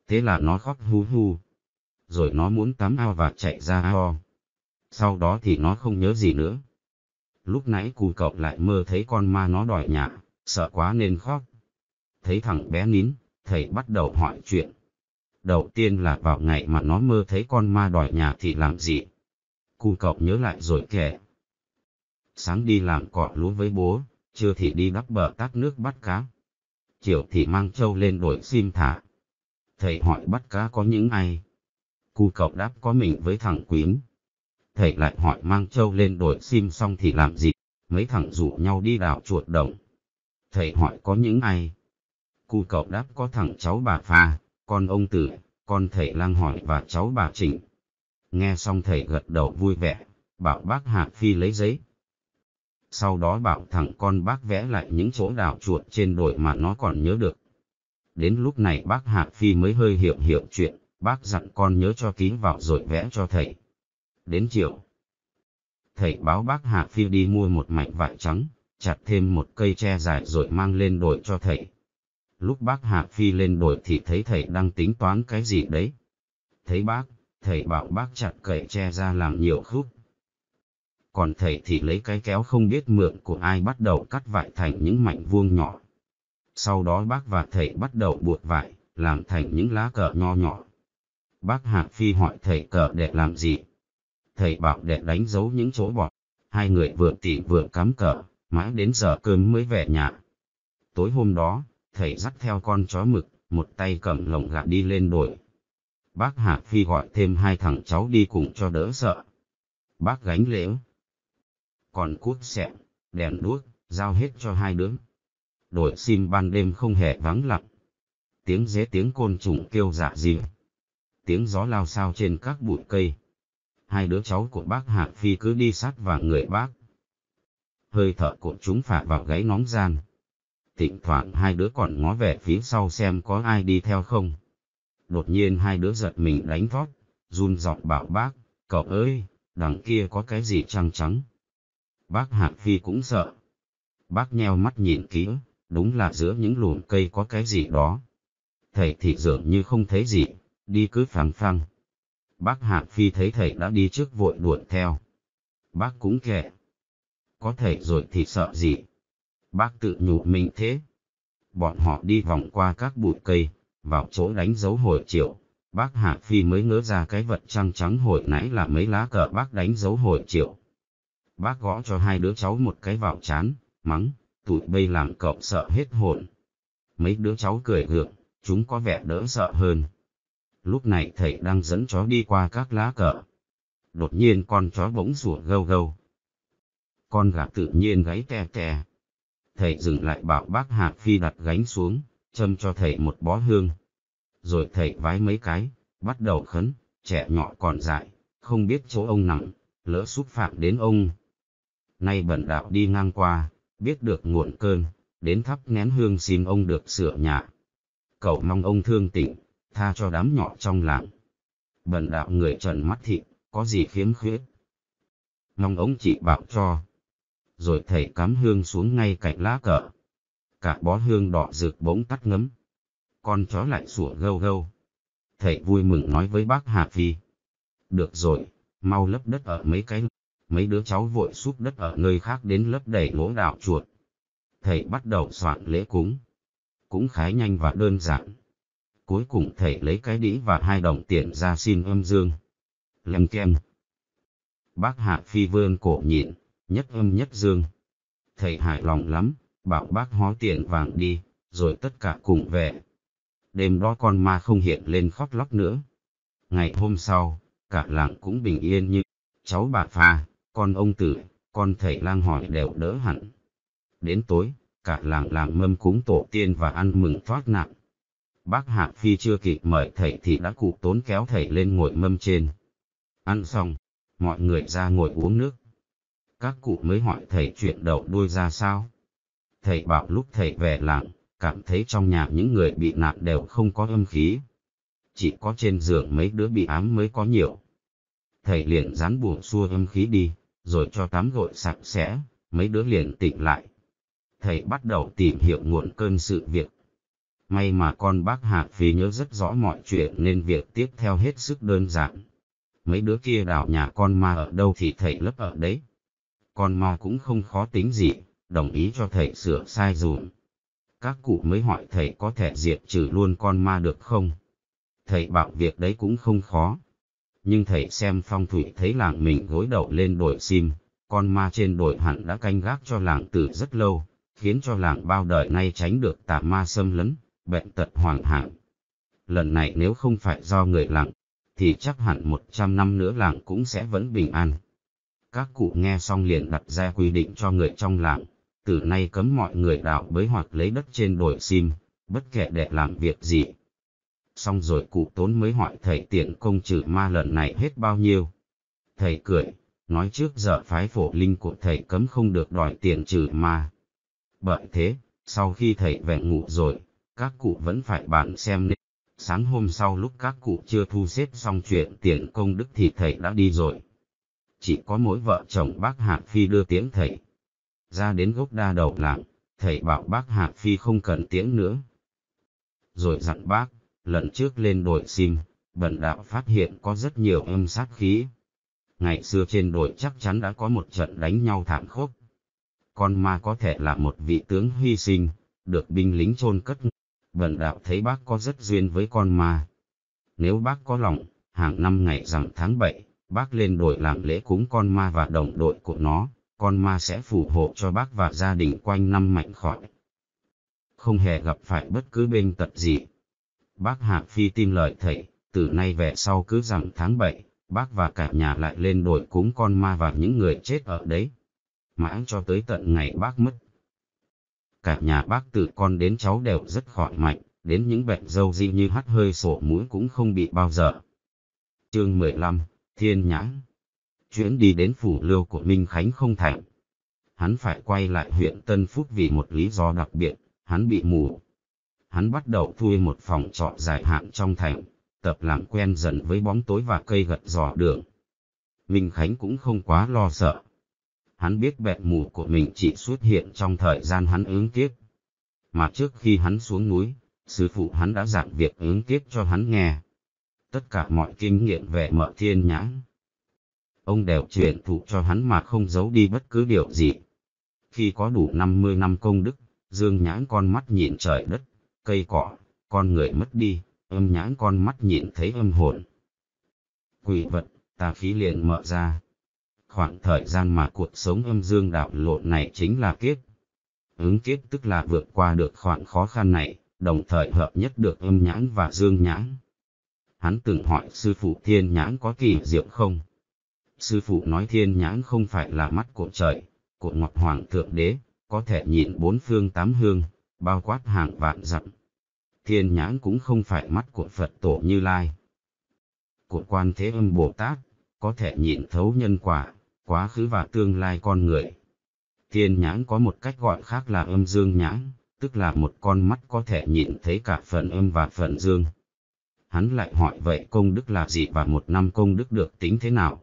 Thế là nó khóc hú hú. Rồi nó muốn tắm ao và chạy ra ao. Sau đó thì nó không nhớ gì nữa. Lúc nãy cù cậu lại mơ thấy con ma nó đòi nhạc, sợ quá nên khóc. Thấy thằng bé nín, thầy bắt đầu hỏi chuyện. Đầu tiên là vào ngày mà nó mơ thấy con ma đòi nhà thì làm gì? Cù cậu nhớ lại rồi kể. Sáng đi làm cọ lúa với bố, trưa thì đi đắp bờ tát nước bắt cá. Chiều thì mang trâu lên đổi sim thả. Thầy hỏi bắt cá có những ai? Cu cậu đáp có mình với thằng Quyến. Thầy lại hỏi mang trâu lên đổi sim xong thì làm gì? Mấy thằng rủ nhau đi đào chuột đồng. Thầy hỏi có những ai? Cu cậu đáp có thằng cháu bà pha con ông Tử, con thầy lang hỏi và cháu bà Trịnh. Nghe xong thầy gật đầu vui vẻ, bảo bác Hạ Phi lấy giấy, sau đó bảo thằng con bác vẽ lại những chỗ đảo chuột trên đồi mà nó còn nhớ được. Đến lúc này bác Hạc Phi mới hơi hiểu hiểu chuyện, bác dặn con nhớ cho ký vào rồi vẽ cho thầy. Đến chiều, thầy báo bác Hạc Phi đi mua một mảnh vải trắng, chặt thêm một cây tre dài rồi mang lên đồi cho thầy. Lúc bác Hạc Phi lên đồi thì thấy thầy đang tính toán cái gì đấy. Thấy bác, thầy bảo bác chặt cậy tre ra làm nhiều khúc, còn thầy thì lấy cái kéo không biết mượn của ai bắt đầu cắt vải thành những mảnh vuông nhỏ. Sau đó bác và thầy bắt đầu buộc vải, làm thành những lá cờ nho nhỏ. Bác Hạc Phi hỏi thầy cờ để làm gì? Thầy bảo để đánh dấu những chỗ bọt. Hai người vừa tỉ vừa cắm cờ, mãi đến giờ cơm mới về nhà. Tối hôm đó, thầy dắt theo con chó mực, một tay cầm lồng gà đi lên đồi. Bác Hạc Phi gọi thêm hai thằng cháu đi cùng cho đỡ sợ. Bác gánh lễu, còn cuốc xẹo, đèn đuốc, giao hết cho hai đứa. Đội sim ban đêm không hề vắng lặng. Tiếng dế tiếng côn trùng kêu dạ dịu. Tiếng gió lao sao trên các bụi cây. Hai đứa cháu của bác Hạ Phi cứ đi sát vào người bác. Hơi thở của chúng phả vào gáy nóng gian. Thỉnh thoảng hai đứa còn ngó về phía sau xem có ai đi theo không. Đột nhiên hai đứa giật mình đánh vót, run giọng bảo bác, cậu ơi, đằng kia có cái gì trăng trắng. Bác hạng Phi cũng sợ. Bác nheo mắt nhìn kỹ, đúng là giữa những luồng cây có cái gì đó. Thầy thì dường như không thấy gì, đi cứ phẳng phăng. Bác hạng Phi thấy thầy đã đi trước vội đuổi theo. Bác cũng kệ. Có thầy rồi thì sợ gì? Bác tự nhủ mình thế. Bọn họ đi vòng qua các bụi cây, vào chỗ đánh dấu hồi chiều. Bác hạng Phi mới ngỡ ra cái vật trăng trắng hồi nãy là mấy lá cờ bác đánh dấu hồi chiều Bác gõ cho hai đứa cháu một cái vào chán, mắng, tụi bây làm cậu sợ hết hồn. Mấy đứa cháu cười gượng, chúng có vẻ đỡ sợ hơn. Lúc này thầy đang dẫn chó đi qua các lá cờ. Đột nhiên con chó bỗng sủa gâu gâu. Con gà tự nhiên gáy te te. Thầy dừng lại bảo bác Hạc Phi đặt gánh xuống, châm cho thầy một bó hương. Rồi thầy vái mấy cái, bắt đầu khấn, trẻ nhỏ còn dại, không biết chỗ ông nằm lỡ xúc phạm đến ông, nay bẩn đạo đi ngang qua, biết được nguồn cơn, đến thắp nén hương xin ông được sửa nhà. Cậu mong ông thương tỉnh, tha cho đám nhỏ trong làng. Bần đạo người trần mắt thị, có gì khiếm khuyết. Mong ông chỉ bảo cho. Rồi thầy cắm hương xuống ngay cạnh lá cờ. Cả bó hương đỏ rực bỗng tắt ngấm. Con chó lại sủa gâu gâu. Thầy vui mừng nói với bác Hà Phi. Được rồi, mau lấp đất ở mấy cái mấy đứa cháu vội xúc đất ở nơi khác đến lấp đầy lỗ đạo chuột. Thầy bắt đầu soạn lễ cúng. Cũng khá nhanh và đơn giản. Cuối cùng thầy lấy cái đĩ và hai đồng tiền ra xin âm dương. Lem kem. Bác Hạ Phi vươn cổ nhịn, nhất âm nhất dương. Thầy hài lòng lắm, bảo bác hó tiền vàng đi, rồi tất cả cùng về. Đêm đó con ma không hiện lên khóc lóc nữa. Ngày hôm sau, cả làng cũng bình yên như cháu bà pha con ông tử, con thầy lang hỏi đều đỡ hẳn. Đến tối, cả làng làng mâm cúng tổ tiên và ăn mừng thoát nạn. Bác Hạ Phi chưa kịp mời thầy thì đã cụ tốn kéo thầy lên ngồi mâm trên. Ăn xong, mọi người ra ngồi uống nước. Các cụ mới hỏi thầy chuyện đầu đuôi ra sao. Thầy bảo lúc thầy về làng, cảm thấy trong nhà những người bị nạn đều không có âm khí. Chỉ có trên giường mấy đứa bị ám mới có nhiều. Thầy liền rán buồn xua âm khí đi rồi cho tắm gội sạch sẽ, mấy đứa liền tỉnh lại. Thầy bắt đầu tìm hiểu nguồn cơn sự việc. May mà con bác Hạc vì nhớ rất rõ mọi chuyện nên việc tiếp theo hết sức đơn giản. Mấy đứa kia đào nhà con ma ở đâu thì thầy lấp ở đấy. Con ma cũng không khó tính gì, đồng ý cho thầy sửa sai dùm. Các cụ mới hỏi thầy có thể diệt trừ luôn con ma được không? Thầy bảo việc đấy cũng không khó nhưng thầy xem phong thủy thấy làng mình gối đầu lên đồi sim, con ma trên đồi hẳn đã canh gác cho làng từ rất lâu, khiến cho làng bao đời nay tránh được tà ma xâm lấn, bệnh tật hoàng hạng. Lần này nếu không phải do người làng, thì chắc hẳn 100 năm nữa làng cũng sẽ vẫn bình an. Các cụ nghe xong liền đặt ra quy định cho người trong làng, từ nay cấm mọi người đào bới hoặc lấy đất trên đồi sim, bất kể để làm việc gì, xong rồi cụ tốn mới hỏi thầy tiện công trừ ma lần này hết bao nhiêu. Thầy cười, nói trước giờ phái phổ linh của thầy cấm không được đòi tiền trừ ma. Bởi thế, sau khi thầy về ngủ rồi, các cụ vẫn phải bạn xem nên. Sáng hôm sau lúc các cụ chưa thu xếp xong chuyện tiền công đức thì thầy đã đi rồi. Chỉ có mỗi vợ chồng bác Hạc Phi đưa tiếng thầy. Ra đến gốc đa đầu làng, thầy bảo bác Hạc Phi không cần tiếng nữa. Rồi dặn bác, Lần trước lên đội sim, bần đạo phát hiện có rất nhiều âm sát khí. Ngày xưa trên đội chắc chắn đã có một trận đánh nhau thảm khốc. Con ma có thể là một vị tướng hy sinh, được binh lính chôn cất. Bần đạo thấy bác có rất duyên với con ma. Nếu bác có lòng, hàng năm ngày rằm tháng 7, bác lên đội làm lễ cúng con ma và đồng đội của nó, con ma sẽ phù hộ cho bác và gia đình quanh năm mạnh khỏe, Không hề gặp phải bất cứ bên tật gì. Bác Hạc Phi tin lời thầy, từ nay về sau cứ rằng tháng bảy bác và cả nhà lại lên đồi cúng con ma và những người chết ở đấy. Mãi cho tới tận ngày bác mất. Cả nhà bác từ con đến cháu đều rất khỏe mạnh, đến những bệnh dâu dị như hắt hơi sổ mũi cũng không bị bao giờ. Chương 15, Thiên Nhãn Chuyến đi đến phủ lưu của Minh Khánh không thành. Hắn phải quay lại huyện Tân Phúc vì một lý do đặc biệt, hắn bị mù, hắn bắt đầu thuê một phòng trọ dài hạn trong thành, tập làm quen dần với bóng tối và cây gật giò đường. Minh Khánh cũng không quá lo sợ. Hắn biết bẹt mù của mình chỉ xuất hiện trong thời gian hắn ứng kiếp. Mà trước khi hắn xuống núi, sư phụ hắn đã giảng việc ứng kiếp cho hắn nghe. Tất cả mọi kinh nghiệm về mở thiên nhãn. Ông đều truyền thụ cho hắn mà không giấu đi bất cứ điều gì. Khi có đủ 50 năm công đức, Dương Nhãn con mắt nhìn trời đất, cây cỏ, con người mất đi, âm nhãn con mắt nhìn thấy âm hồn. Quỷ vật, tà khí liền mở ra. Khoảng thời gian mà cuộc sống âm dương đạo lộn này chính là kiếp. Ứng kiếp tức là vượt qua được khoảng khó khăn này, đồng thời hợp nhất được âm nhãn và dương nhãn. Hắn từng hỏi sư phụ thiên nhãn có kỳ diệu không? Sư phụ nói thiên nhãn không phải là mắt của trời, của ngọc hoàng thượng đế, có thể nhìn bốn phương tám hương, bao quát hàng vạn dặm thiên nhãn cũng không phải mắt của Phật tổ Như Lai. Của quan thế âm Bồ Tát, có thể nhìn thấu nhân quả, quá khứ và tương lai con người. Thiên nhãn có một cách gọi khác là âm dương nhãn, tức là một con mắt có thể nhìn thấy cả phần âm và phần dương. Hắn lại hỏi vậy công đức là gì và một năm công đức được tính thế nào?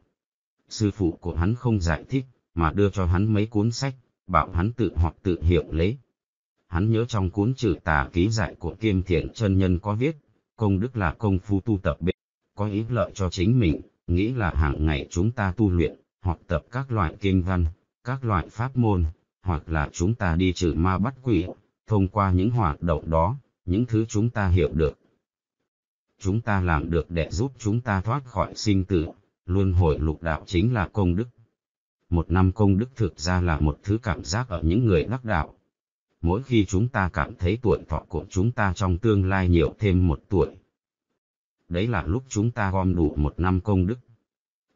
Sư phụ của hắn không giải thích, mà đưa cho hắn mấy cuốn sách, bảo hắn tự học tự hiểu lấy hắn nhớ trong cuốn trừ tà ký dạy của Kiêm Thiện chân Nhân có viết, công đức là công phu tu tập bên, có ích lợi cho chính mình, nghĩ là hàng ngày chúng ta tu luyện, hoặc tập các loại kinh văn, các loại pháp môn, hoặc là chúng ta đi trừ ma bắt quỷ, thông qua những hoạt động đó, những thứ chúng ta hiểu được. Chúng ta làm được để giúp chúng ta thoát khỏi sinh tử, luôn hồi lục đạo chính là công đức. Một năm công đức thực ra là một thứ cảm giác ở những người đắc đạo, mỗi khi chúng ta cảm thấy tuổi thọ của chúng ta trong tương lai nhiều thêm một tuổi. Đấy là lúc chúng ta gom đủ một năm công đức.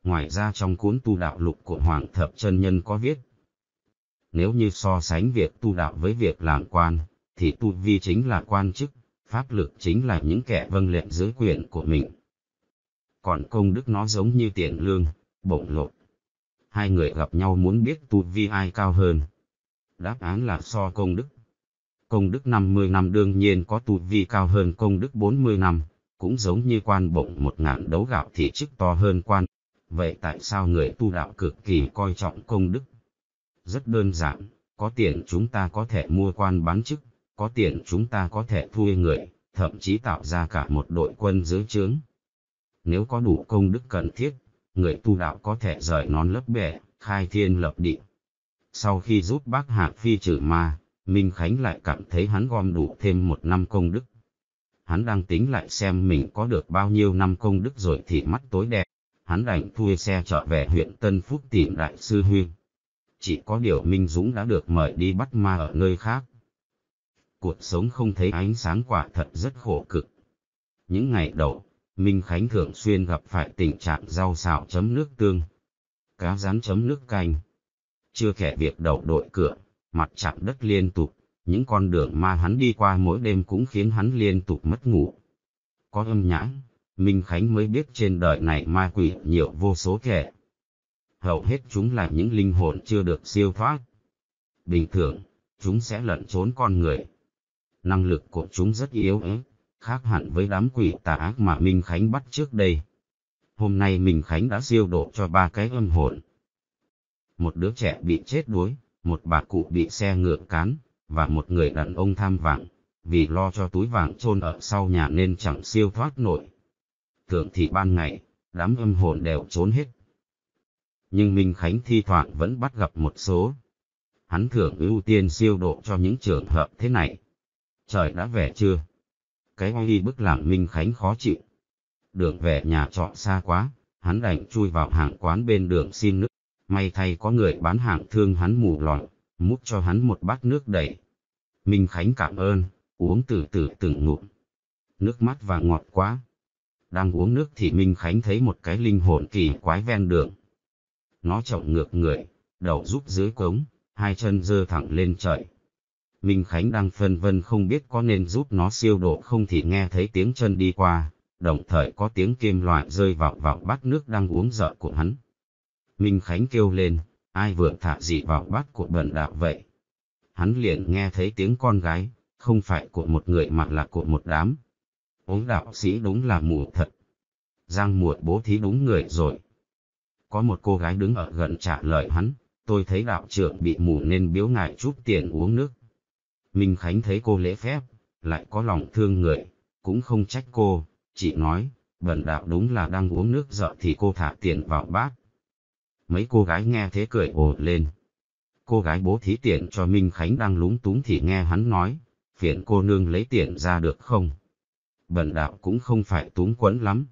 Ngoài ra trong cuốn tu đạo lục của Hoàng Thập chân Nhân có viết, nếu như so sánh việc tu đạo với việc làm quan, thì tu vi chính là quan chức, pháp lực chính là những kẻ vâng lệnh dưới quyền của mình. Còn công đức nó giống như tiền lương, bổng lộc. Hai người gặp nhau muốn biết tu vi ai cao hơn. Đáp án là so công đức công đức 50 năm đương nhiên có tu vi cao hơn công đức 40 năm, cũng giống như quan bổng một ngàn đấu gạo thì chức to hơn quan. Vậy tại sao người tu đạo cực kỳ coi trọng công đức? Rất đơn giản, có tiền chúng ta có thể mua quan bán chức, có tiền chúng ta có thể thuê người, thậm chí tạo ra cả một đội quân dưới trướng. Nếu có đủ công đức cần thiết, người tu đạo có thể rời non lấp bể, khai thiên lập địa. Sau khi giúp bác Hạc Phi trừ ma, Minh Khánh lại cảm thấy hắn gom đủ thêm một năm công đức. Hắn đang tính lại xem mình có được bao nhiêu năm công đức rồi thì mắt tối đen. Hắn đành thuê xe trở về huyện Tân Phúc tìm Đại sư Huyên. Chỉ có điều Minh Dũng đã được mời đi bắt ma ở nơi khác. Cuộc sống không thấy ánh sáng quả thật rất khổ cực. Những ngày đầu, Minh Khánh thường xuyên gặp phải tình trạng rau xào chấm nước tương, cá rán chấm nước canh. Chưa kể việc đầu đội cửa, mặt chạm đất liên tục, những con đường mà hắn đi qua mỗi đêm cũng khiến hắn liên tục mất ngủ. Có âm nhãn, Minh Khánh mới biết trên đời này ma quỷ nhiều vô số kẻ. Hầu hết chúng là những linh hồn chưa được siêu thoát. Bình thường, chúng sẽ lẩn trốn con người. Năng lực của chúng rất yếu ớt, khác hẳn với đám quỷ tà ác mà Minh Khánh bắt trước đây. Hôm nay Minh Khánh đã siêu độ cho ba cái âm hồn. Một đứa trẻ bị chết đuối, một bà cụ bị xe ngựa cán, và một người đàn ông tham vàng, vì lo cho túi vàng chôn ở sau nhà nên chẳng siêu thoát nổi. Thường thì ban ngày, đám âm hồn đều trốn hết. Nhưng Minh Khánh thi thoảng vẫn bắt gặp một số. Hắn thường ưu tiên siêu độ cho những trường hợp thế này. Trời đã về chưa? Cái oai bức làm Minh Khánh khó chịu. Đường về nhà trọ xa quá, hắn đành chui vào hàng quán bên đường xin nước. May thay có người bán hàng thương hắn mù loạn, múc cho hắn một bát nước đầy Minh Khánh cảm ơn, uống từ từ từng ngụm. Nước mắt và ngọt quá. Đang uống nước thì Minh Khánh thấy một cái linh hồn kỳ quái ven đường. Nó trọng ngược người, đầu rút dưới cống, hai chân dơ thẳng lên trời. Minh Khánh đang phân vân không biết có nên giúp nó siêu độ không thì nghe thấy tiếng chân đi qua, đồng thời có tiếng kim loại rơi vào vào bát nước đang uống dở của hắn. Minh Khánh kêu lên, ai vừa thả gì vào bát của bẩn đạo vậy? Hắn liền nghe thấy tiếng con gái, không phải của một người mà là của một đám. Ống đạo sĩ đúng là mù thật. Giang mùa bố thí đúng người rồi. Có một cô gái đứng ở gần trả lời hắn, tôi thấy đạo trưởng bị mù nên biếu ngài chút tiền uống nước. Minh Khánh thấy cô lễ phép, lại có lòng thương người, cũng không trách cô, chỉ nói, bẩn đạo đúng là đang uống nước dở thì cô thả tiền vào bát, Mấy cô gái nghe thế cười ồ lên. Cô gái bố thí tiện cho Minh Khánh đang lúng túng thì nghe hắn nói, phiền cô nương lấy tiền ra được không? Bần đạo cũng không phải túng quấn lắm.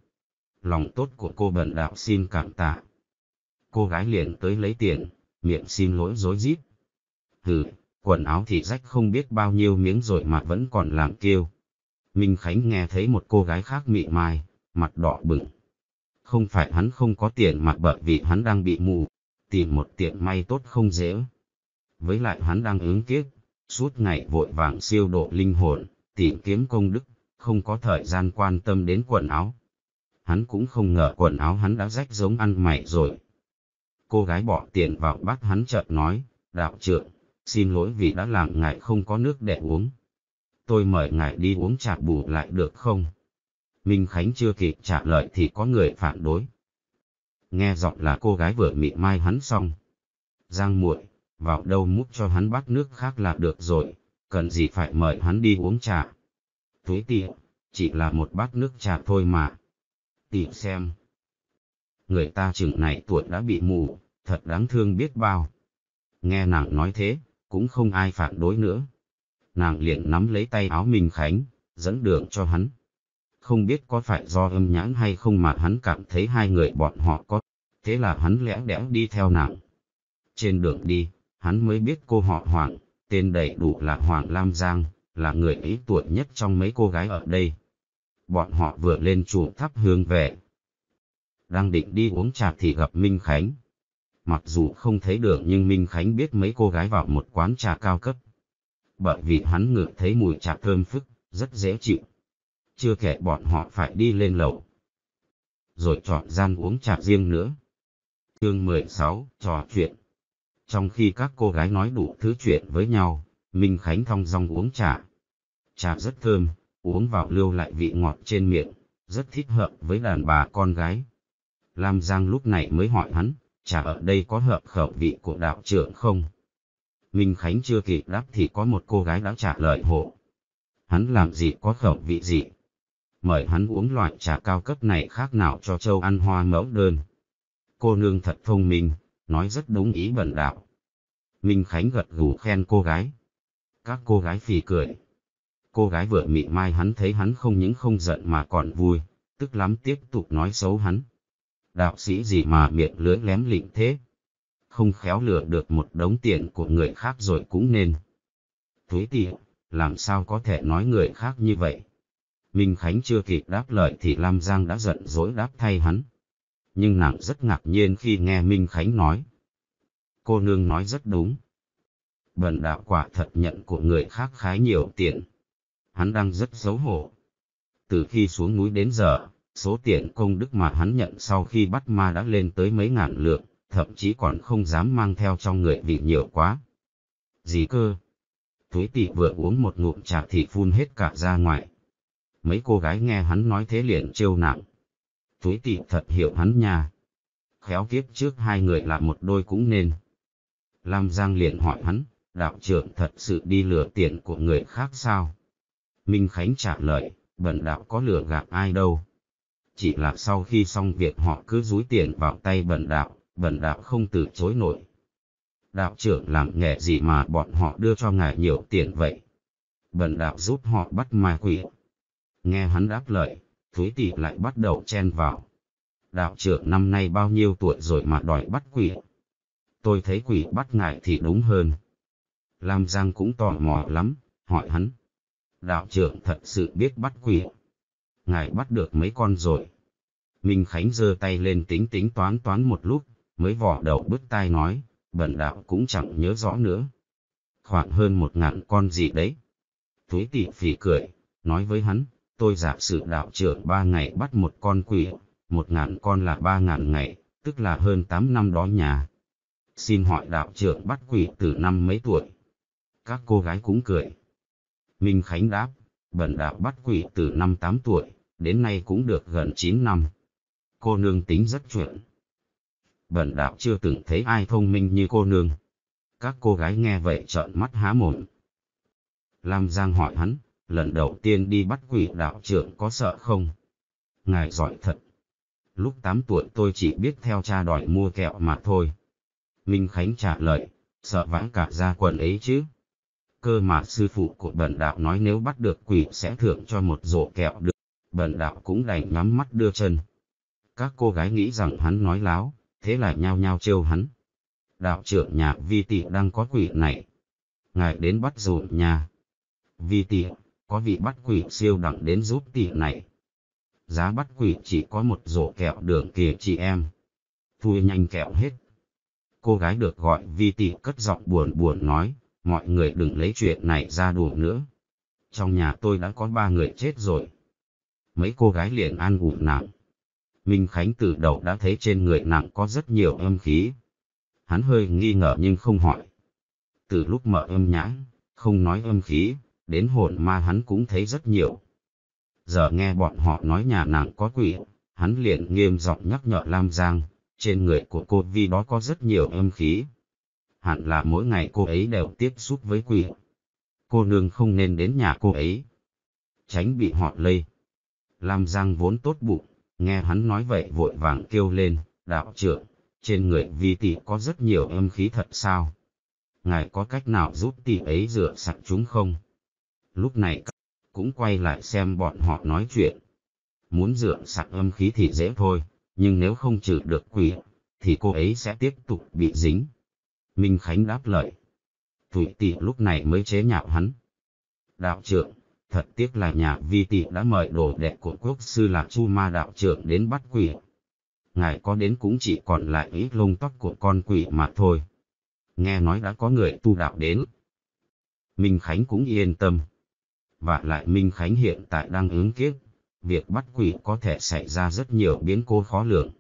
Lòng tốt của cô bần đạo xin cảm tạ. Cô gái liền tới lấy tiền, miệng xin lỗi dối rít. Hừ, quần áo thì rách không biết bao nhiêu miếng rồi mà vẫn còn làm kêu. Minh Khánh nghe thấy một cô gái khác mị mai, mặt đỏ bừng. Không phải hắn không có tiền mà bởi vì hắn đang bị mù, tìm một tiệm may tốt không dễ. Với lại hắn đang ứng kiếp, suốt ngày vội vàng siêu độ linh hồn, tìm kiếm công đức, không có thời gian quan tâm đến quần áo. Hắn cũng không ngờ quần áo hắn đã rách giống ăn mày rồi. Cô gái bỏ tiền vào bắt hắn chợt nói, đạo trưởng, xin lỗi vì đã làm ngài không có nước để uống. Tôi mời ngài đi uống trà bù lại được không? Minh Khánh chưa kịp trả lời thì có người phản đối. Nghe giọng là cô gái vừa mị mai hắn xong. Giang muội, vào đâu múc cho hắn bắt nước khác là được rồi, cần gì phải mời hắn đi uống trà. Thuế tiện, chỉ là một bát nước trà thôi mà. Tìm xem. Người ta chừng này tuổi đã bị mù, thật đáng thương biết bao. Nghe nàng nói thế, cũng không ai phản đối nữa. Nàng liền nắm lấy tay áo Minh Khánh, dẫn đường cho hắn. Không biết có phải do âm nhãn hay không mà hắn cảm thấy hai người bọn họ có, thế là hắn lẽ đẽo đi theo nàng. Trên đường đi, hắn mới biết cô họ Hoàng, tên đầy đủ là Hoàng Lam Giang, là người ấy tuổi nhất trong mấy cô gái ở đây. Bọn họ vừa lên chùa thắp hương về. Đang định đi uống trà thì gặp Minh Khánh. Mặc dù không thấy được nhưng Minh Khánh biết mấy cô gái vào một quán trà cao cấp. Bởi vì hắn ngửi thấy mùi trà thơm phức, rất dễ chịu, chưa kể bọn họ phải đi lên lầu. Rồi chọn gian uống trà riêng nữa. Chương 16, trò chuyện. Trong khi các cô gái nói đủ thứ chuyện với nhau, Minh Khánh thong dong uống trà. Trà rất thơm, uống vào lưu lại vị ngọt trên miệng, rất thích hợp với đàn bà con gái. Lam Giang lúc này mới hỏi hắn, trà ở đây có hợp khẩu vị của đạo trưởng không? Minh Khánh chưa kịp đáp thì có một cô gái đã trả lời hộ. Hắn làm gì có khẩu vị gì? mời hắn uống loại trà cao cấp này khác nào cho châu ăn hoa mẫu đơn. Cô nương thật thông minh, nói rất đúng ý bẩn đạo. Minh Khánh gật gù khen cô gái. Các cô gái phì cười. Cô gái vừa mị mai hắn thấy hắn không những không giận mà còn vui, tức lắm tiếp tục nói xấu hắn. Đạo sĩ gì mà miệng lưỡi lém lịnh thế? Không khéo lừa được một đống tiền của người khác rồi cũng nên. Thúy tiện, làm sao có thể nói người khác như vậy? Minh Khánh chưa kịp đáp lời thì Lam Giang đã giận dỗi đáp thay hắn. Nhưng nàng rất ngạc nhiên khi nghe Minh Khánh nói. Cô nương nói rất đúng. Bần đạo quả thật nhận của người khác khá nhiều tiền. Hắn đang rất xấu hổ. Từ khi xuống núi đến giờ, số tiền công đức mà hắn nhận sau khi bắt ma đã lên tới mấy ngàn lượng, thậm chí còn không dám mang theo trong người vì nhiều quá. Gì cơ? Thúy tỷ vừa uống một ngụm trà thì phun hết cả ra ngoài mấy cô gái nghe hắn nói thế liền trêu nặng. Túi tị thật hiểu hắn nha. Khéo kiếp trước hai người là một đôi cũng nên. Lam Giang liền hỏi hắn, đạo trưởng thật sự đi lừa tiền của người khác sao? Minh Khánh trả lời, bẩn đạo có lừa gạt ai đâu. Chỉ là sau khi xong việc họ cứ rúi tiền vào tay bẩn đạo, bẩn đạo không từ chối nổi. Đạo trưởng làm nghề gì mà bọn họ đưa cho ngài nhiều tiền vậy? Bẩn đạo giúp họ bắt ma quỷ, Nghe hắn đáp lời, Thúy Tị lại bắt đầu chen vào. Đạo trưởng năm nay bao nhiêu tuổi rồi mà đòi bắt quỷ? Tôi thấy quỷ bắt ngại thì đúng hơn. Lam Giang cũng tò mò lắm, hỏi hắn. Đạo trưởng thật sự biết bắt quỷ. Ngài bắt được mấy con rồi. Minh Khánh giơ tay lên tính tính toán toán một lúc, mới vỏ đầu bứt tai nói, bẩn đạo cũng chẳng nhớ rõ nữa. Khoảng hơn một ngàn con gì đấy. Thúy tị phỉ cười, nói với hắn tôi giả sử đạo trưởng ba ngày bắt một con quỷ, một ngàn con là ba ngàn ngày, tức là hơn tám năm đó nhà. Xin hỏi đạo trưởng bắt quỷ từ năm mấy tuổi? Các cô gái cũng cười. Minh Khánh đáp, bẩn đạo bắt quỷ từ năm tám tuổi, đến nay cũng được gần chín năm. Cô nương tính rất chuẩn. Bẩn đạo chưa từng thấy ai thông minh như cô nương. Các cô gái nghe vậy trợn mắt há mồm. Lam Giang hỏi hắn, lần đầu tiên đi bắt quỷ đạo trưởng có sợ không? Ngài giỏi thật. Lúc 8 tuổi tôi chỉ biết theo cha đòi mua kẹo mà thôi. Minh Khánh trả lời, sợ vãng cả ra quần ấy chứ. Cơ mà sư phụ của bần đạo nói nếu bắt được quỷ sẽ thưởng cho một rổ kẹo được. Bần đạo cũng đành nhắm mắt đưa chân. Các cô gái nghĩ rằng hắn nói láo, thế là nhao nhao trêu hắn. Đạo trưởng nhà Vi Tị đang có quỷ này. Ngài đến bắt rủ nhà. Vi Tị có vị bắt quỷ siêu đẳng đến giúp tỷ này. Giá bắt quỷ chỉ có một rổ kẹo đường kìa chị em. Thui nhanh kẹo hết. Cô gái được gọi vi tỷ cất giọng buồn buồn nói, mọi người đừng lấy chuyện này ra đùa nữa. Trong nhà tôi đã có ba người chết rồi. Mấy cô gái liền an ủn nặng. Minh Khánh từ đầu đã thấy trên người nàng có rất nhiều âm khí. Hắn hơi nghi ngờ nhưng không hỏi. Từ lúc mở âm nhãn, không nói âm khí, đến hồn ma hắn cũng thấy rất nhiều. Giờ nghe bọn họ nói nhà nàng có quỷ, hắn liền nghiêm giọng nhắc nhở Lam Giang, trên người của cô Vi đó có rất nhiều âm khí. Hẳn là mỗi ngày cô ấy đều tiếp xúc với quỷ. Cô nương không nên đến nhà cô ấy. Tránh bị họ lây. Lam Giang vốn tốt bụng, nghe hắn nói vậy vội vàng kêu lên, đạo trưởng, trên người vi tỷ có rất nhiều âm khí thật sao? Ngài có cách nào giúp tỷ ấy rửa sạch chúng không? lúc này cũng quay lại xem bọn họ nói chuyện. Muốn dựa sạc âm khí thì dễ thôi, nhưng nếu không trừ được quỷ, thì cô ấy sẽ tiếp tục bị dính. Minh Khánh đáp lời. Thủy tỷ lúc này mới chế nhạo hắn. Đạo trưởng, thật tiếc là nhà vi tỷ đã mời đồ đệ của quốc sư là Chu Ma đạo trưởng đến bắt quỷ. Ngài có đến cũng chỉ còn lại ít lông tóc của con quỷ mà thôi. Nghe nói đã có người tu đạo đến. Minh Khánh cũng yên tâm và lại Minh Khánh hiện tại đang ứng kiếp, việc bắt quỷ có thể xảy ra rất nhiều biến cố khó lường.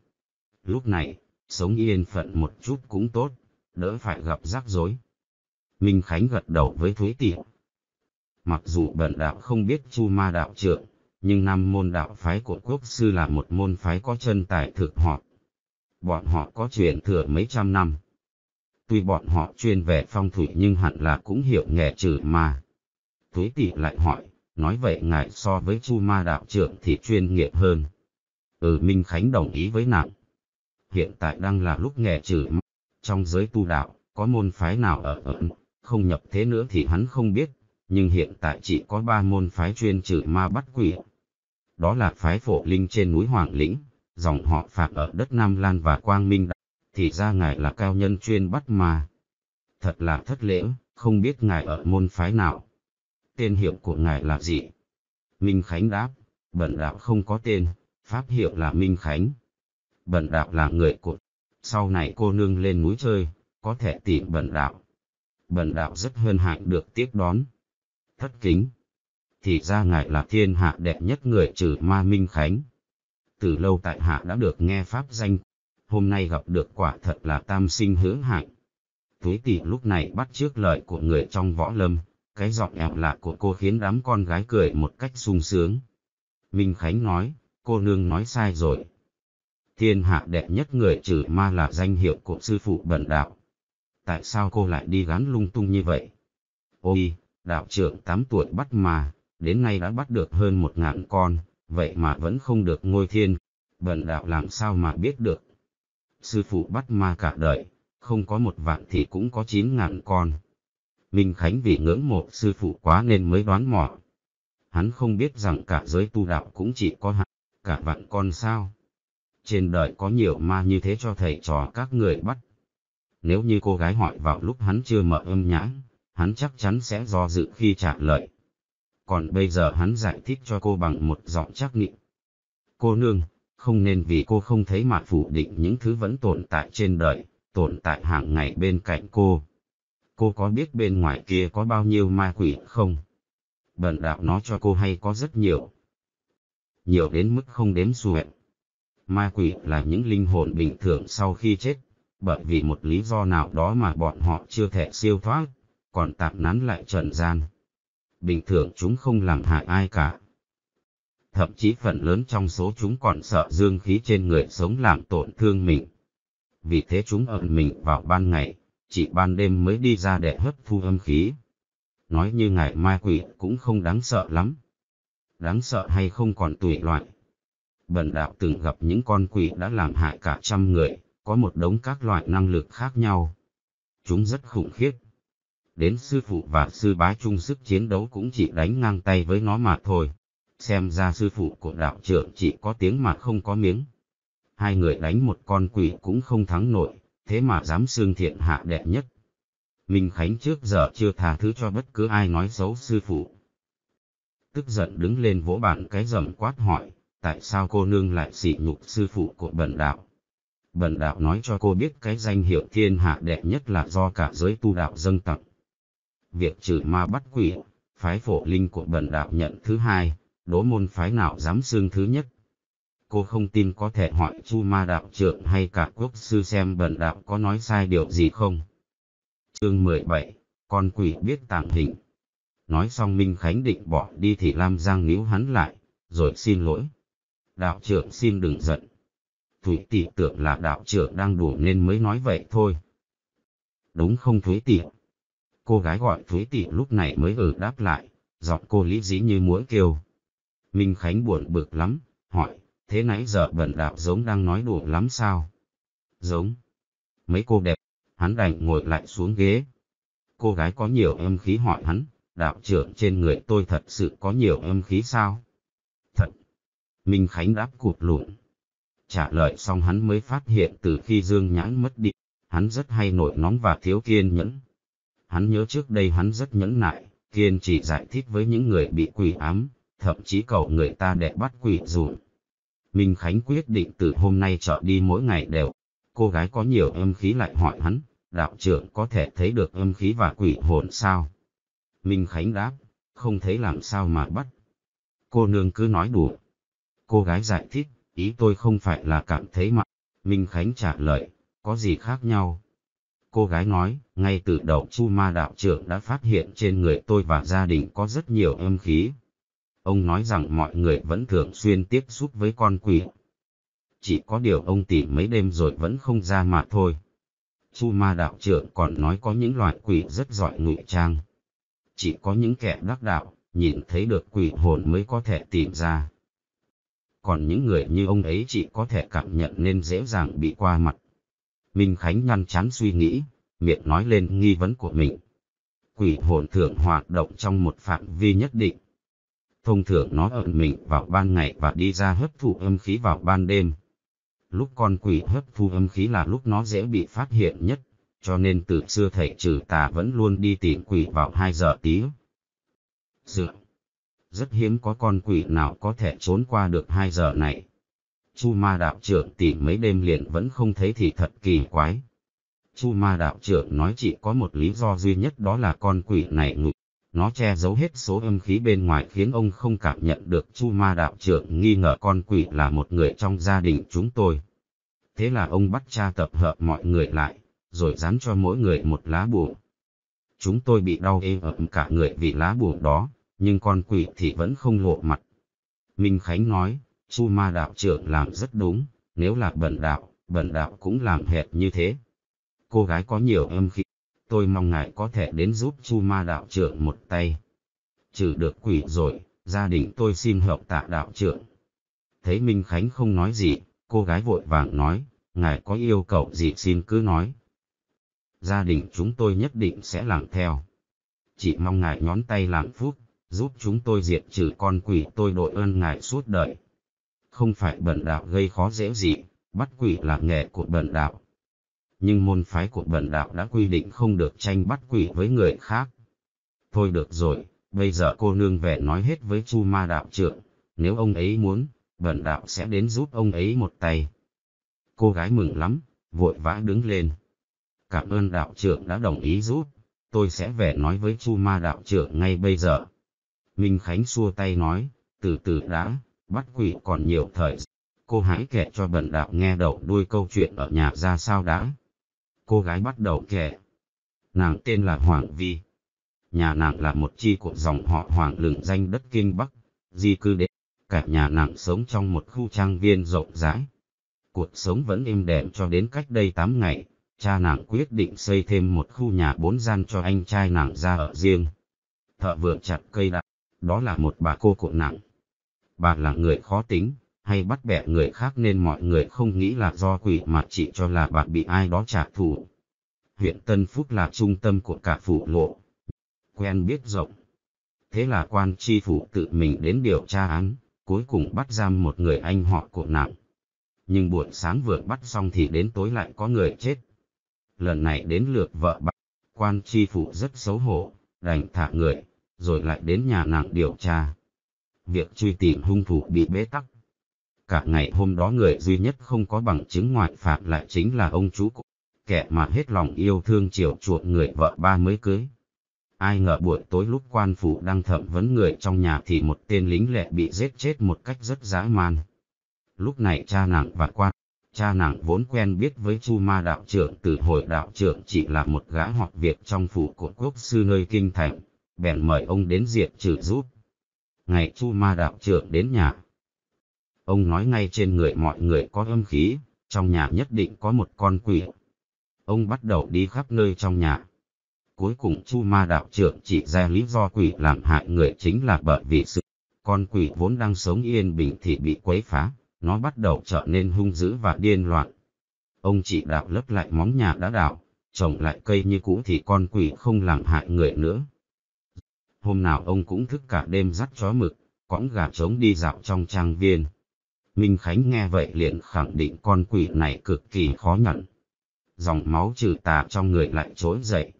Lúc này, sống yên phận một chút cũng tốt, đỡ phải gặp rắc rối. Minh Khánh gật đầu với Thúy Tiệp. Mặc dù bận đạo không biết Chu Ma đạo trưởng, nhưng năm môn đạo phái của quốc sư là một môn phái có chân tài thực họ. Bọn họ có truyền thừa mấy trăm năm. Tuy bọn họ chuyên về phong thủy nhưng hẳn là cũng hiểu nghề trừ ma Thúy Tị lại hỏi, nói vậy ngài so với Chu Ma đạo trưởng thì chuyên nghiệp hơn. Ừ Minh Khánh đồng ý với nàng. Hiện tại đang là lúc nghe trừ trong giới tu đạo, có môn phái nào ở ẩn, không nhập thế nữa thì hắn không biết, nhưng hiện tại chỉ có ba môn phái chuyên trừ ma bắt quỷ. Đó là phái phổ linh trên núi Hoàng Lĩnh, dòng họ Phạm ở đất Nam Lan và Quang Minh Đạo. Thì ra ngài là cao nhân chuyên bắt ma. Thật là thất lễ, không biết ngài ở môn phái nào tên hiệu của ngài là gì? Minh Khánh đáp, bẩn đạo không có tên, pháp hiệu là Minh Khánh. Bẩn đạo là người của, sau này cô nương lên núi chơi, có thể tìm bẩn đạo. Bẩn đạo rất hân hạnh được tiếp đón. Thất kính, thì ra ngài là thiên hạ đệ nhất người trừ ma Minh Khánh. Từ lâu tại hạ đã được nghe pháp danh, hôm nay gặp được quả thật là tam sinh hữu hạnh. Túy tỷ lúc này bắt trước lời của người trong võ lâm, cái giọng ẹo lạ của cô khiến đám con gái cười một cách sung sướng. Minh Khánh nói, cô nương nói sai rồi. Thiên hạ đẹp nhất người trừ ma là danh hiệu của sư phụ bẩn đạo. Tại sao cô lại đi gắn lung tung như vậy? Ôi, đạo trưởng 8 tuổi bắt mà, đến nay đã bắt được hơn một ngàn con, vậy mà vẫn không được ngôi thiên. Bần đạo làm sao mà biết được? Sư phụ bắt ma cả đời, không có một vạn thì cũng có chín ngàn con. Minh Khánh vì ngưỡng mộ sư phụ quá nên mới đoán mò. Hắn không biết rằng cả giới tu đạo cũng chỉ có hắn, cả vạn con sao. Trên đời có nhiều ma như thế cho thầy trò các người bắt. Nếu như cô gái hỏi vào lúc hắn chưa mở âm nhãn, hắn chắc chắn sẽ do dự khi trả lời. Còn bây giờ hắn giải thích cho cô bằng một giọng chắc nịnh. Cô nương, không nên vì cô không thấy mà phủ định những thứ vẫn tồn tại trên đời, tồn tại hàng ngày bên cạnh cô cô có biết bên ngoài kia có bao nhiêu ma quỷ không? Bần đạo nó cho cô hay có rất nhiều. Nhiều đến mức không đếm xuể. Ma quỷ là những linh hồn bình thường sau khi chết, bởi vì một lý do nào đó mà bọn họ chưa thể siêu thoát, còn tạm nán lại trần gian. Bình thường chúng không làm hại ai cả. Thậm chí phần lớn trong số chúng còn sợ dương khí trên người sống làm tổn thương mình. Vì thế chúng ẩn mình vào ban ngày, chỉ ban đêm mới đi ra để hấp thu âm khí. Nói như ngài ma quỷ cũng không đáng sợ lắm. Đáng sợ hay không còn tùy loại. Bần đạo từng gặp những con quỷ đã làm hại cả trăm người, có một đống các loại năng lực khác nhau. Chúng rất khủng khiếp. Đến sư phụ và sư bá chung sức chiến đấu cũng chỉ đánh ngang tay với nó mà thôi. Xem ra sư phụ của đạo trưởng chỉ có tiếng mà không có miếng. Hai người đánh một con quỷ cũng không thắng nổi, thế mà dám xương thiện hạ đệ nhất. Minh Khánh trước giờ chưa tha thứ cho bất cứ ai nói xấu sư phụ. Tức giận đứng lên vỗ bàn cái rầm quát hỏi, tại sao cô nương lại sỉ nhục sư phụ của bần đạo? Bần đạo nói cho cô biết cái danh hiệu thiên hạ đệ nhất là do cả giới tu đạo dâng tặng. Việc trừ ma bắt quỷ, phái phổ linh của bần đạo nhận thứ hai, đố môn phái nào dám xương thứ nhất cô không tin có thể hỏi Chu Ma đạo trưởng hay cả quốc sư xem bần đạo có nói sai điều gì không. Chương 17, con quỷ biết tàng hình. Nói xong Minh Khánh định bỏ đi thì Lam Giang níu hắn lại, rồi xin lỗi. Đạo trưởng xin đừng giận. Thủy tỷ tưởng là đạo trưởng đang đủ nên mới nói vậy thôi. Đúng không Thủy tỷ? Cô gái gọi Thủy tỷ lúc này mới ở đáp lại, giọng cô lý dí như muỗi kêu. Minh Khánh buồn bực lắm, hỏi, thế nãy giờ bẩn đạo giống đang nói đùa lắm sao? Giống. Mấy cô đẹp, hắn đành ngồi lại xuống ghế. Cô gái có nhiều âm khí hỏi hắn, đạo trưởng trên người tôi thật sự có nhiều âm khí sao? Thật. Minh Khánh đáp cụt lụn. Trả lời xong hắn mới phát hiện từ khi Dương Nhãn mất đi, hắn rất hay nổi nóng và thiếu kiên nhẫn. Hắn nhớ trước đây hắn rất nhẫn nại, kiên chỉ giải thích với những người bị quỷ ám, thậm chí cầu người ta để bắt quỷ dùm Minh Khánh quyết định từ hôm nay trở đi mỗi ngày đều. Cô gái có nhiều âm khí lại hỏi hắn, đạo trưởng có thể thấy được âm khí và quỷ hồn sao? Minh Khánh đáp, không thấy làm sao mà bắt. Cô nương cứ nói đủ. Cô gái giải thích, ý tôi không phải là cảm thấy mà. Minh Khánh trả lời, có gì khác nhau? Cô gái nói, ngay từ đầu Chu Ma đạo trưởng đã phát hiện trên người tôi và gia đình có rất nhiều âm khí, Ông nói rằng mọi người vẫn thường xuyên tiếp xúc với con quỷ. Chỉ có điều ông tìm mấy đêm rồi vẫn không ra mà thôi. Chu ma đạo trưởng còn nói có những loại quỷ rất giỏi ngụy trang. Chỉ có những kẻ đắc đạo, nhìn thấy được quỷ hồn mới có thể tìm ra. Còn những người như ông ấy chỉ có thể cảm nhận nên dễ dàng bị qua mặt. Minh Khánh nhăn chán suy nghĩ, miệng nói lên nghi vấn của mình. Quỷ hồn thường hoạt động trong một phạm vi nhất định, thông thường nó ẩn mình vào ban ngày và đi ra hấp thụ âm khí vào ban đêm. Lúc con quỷ hấp thu âm khí là lúc nó dễ bị phát hiện nhất, cho nên từ xưa thầy trừ tà vẫn luôn đi tìm quỷ vào 2 giờ tí. Dựa. Rất hiếm có con quỷ nào có thể trốn qua được 2 giờ này. Chu ma đạo trưởng tìm mấy đêm liền vẫn không thấy thì thật kỳ quái. Chu ma đạo trưởng nói chỉ có một lý do duy nhất đó là con quỷ này ngục nó che giấu hết số âm khí bên ngoài khiến ông không cảm nhận được Chu Ma đạo trưởng nghi ngờ con quỷ là một người trong gia đình chúng tôi. Thế là ông bắt cha tập hợp mọi người lại, rồi dán cho mỗi người một lá bùa. Chúng tôi bị đau ê ẩm cả người vì lá bùa đó, nhưng con quỷ thì vẫn không lộ mặt. Minh Khánh nói, Chu Ma đạo trưởng làm rất đúng, nếu là bẩn đạo, bẩn đạo cũng làm hệt như thế. Cô gái có nhiều âm khí tôi mong ngài có thể đến giúp Chu Ma đạo trưởng một tay. Trừ được quỷ rồi, gia đình tôi xin hợp tạ đạo trưởng. Thấy Minh Khánh không nói gì, cô gái vội vàng nói, ngài có yêu cầu gì xin cứ nói. Gia đình chúng tôi nhất định sẽ làm theo. Chỉ mong ngài nhón tay làm phúc, giúp chúng tôi diệt trừ con quỷ tôi đội ơn ngài suốt đời. Không phải bẩn đạo gây khó dễ gì, bắt quỷ là nghề của bẩn đạo, nhưng môn phái của bần đạo đã quy định không được tranh bắt quỷ với người khác. Thôi được rồi, bây giờ cô nương về nói hết với Chu Ma đạo trưởng, nếu ông ấy muốn, bần đạo sẽ đến giúp ông ấy một tay. Cô gái mừng lắm, vội vã đứng lên. Cảm ơn đạo trưởng đã đồng ý giúp, tôi sẽ về nói với Chu Ma đạo trưởng ngay bây giờ. Minh Khánh xua tay nói, từ từ đã, bắt quỷ còn nhiều thời. Cô hãy kể cho bần đạo nghe đầu đuôi câu chuyện ở nhà ra sao đã cô gái bắt đầu kể. Nàng tên là Hoàng Vi. Nhà nàng là một chi của dòng họ Hoàng lừng danh đất Kinh Bắc, di cư đến. Cả nhà nàng sống trong một khu trang viên rộng rãi. Cuộc sống vẫn êm đềm cho đến cách đây 8 ngày, cha nàng quyết định xây thêm một khu nhà bốn gian cho anh trai nàng ra ở riêng. Thợ vừa chặt cây đã, đó là một bà cô của nàng. Bà là người khó tính, hay bắt bẻ người khác nên mọi người không nghĩ là do quỷ mà chỉ cho là bạn bị ai đó trả thù. Huyện Tân Phúc là trung tâm của cả phủ lộ. Quen biết rộng. Thế là quan tri phủ tự mình đến điều tra án, cuối cùng bắt giam một người anh họ của nàng. Nhưng buổi sáng vừa bắt xong thì đến tối lại có người chết. Lần này đến lượt vợ bắt, quan tri phủ rất xấu hổ, đành thả người, rồi lại đến nhà nàng điều tra. Việc truy tìm hung thủ bị bế tắc Cả ngày hôm đó người duy nhất không có bằng chứng ngoại phạm lại chính là ông chú cụ, kẻ mà hết lòng yêu thương chiều chuộng người vợ ba mới cưới. Ai ngờ buổi tối lúc quan phủ đang thẩm vấn người trong nhà thì một tên lính lệ bị giết chết một cách rất dã man. Lúc này cha nàng và quan, cha nàng vốn quen biết với Chu Ma đạo trưởng từ hồi đạo trưởng chỉ là một gã hoặc việc trong phủ của quốc sư nơi kinh thành, bèn mời ông đến diệt trừ giúp. Ngày Chu Ma đạo trưởng đến nhà, Ông nói ngay trên người mọi người có âm khí, trong nhà nhất định có một con quỷ. Ông bắt đầu đi khắp nơi trong nhà. Cuối cùng Chu Ma đạo trưởng chỉ ra lý do quỷ làm hại người chính là bởi vì sự con quỷ vốn đang sống yên bình thì bị quấy phá, nó bắt đầu trở nên hung dữ và điên loạn. Ông chỉ đạo lấp lại móng nhà đã đạo trồng lại cây như cũ thì con quỷ không làm hại người nữa. Hôm nào ông cũng thức cả đêm dắt chó mực, cõng gà trống đi dạo trong trang viên. Minh Khánh nghe vậy liền khẳng định con quỷ này cực kỳ khó nhận. Dòng máu trừ tà trong người lại trỗi dậy.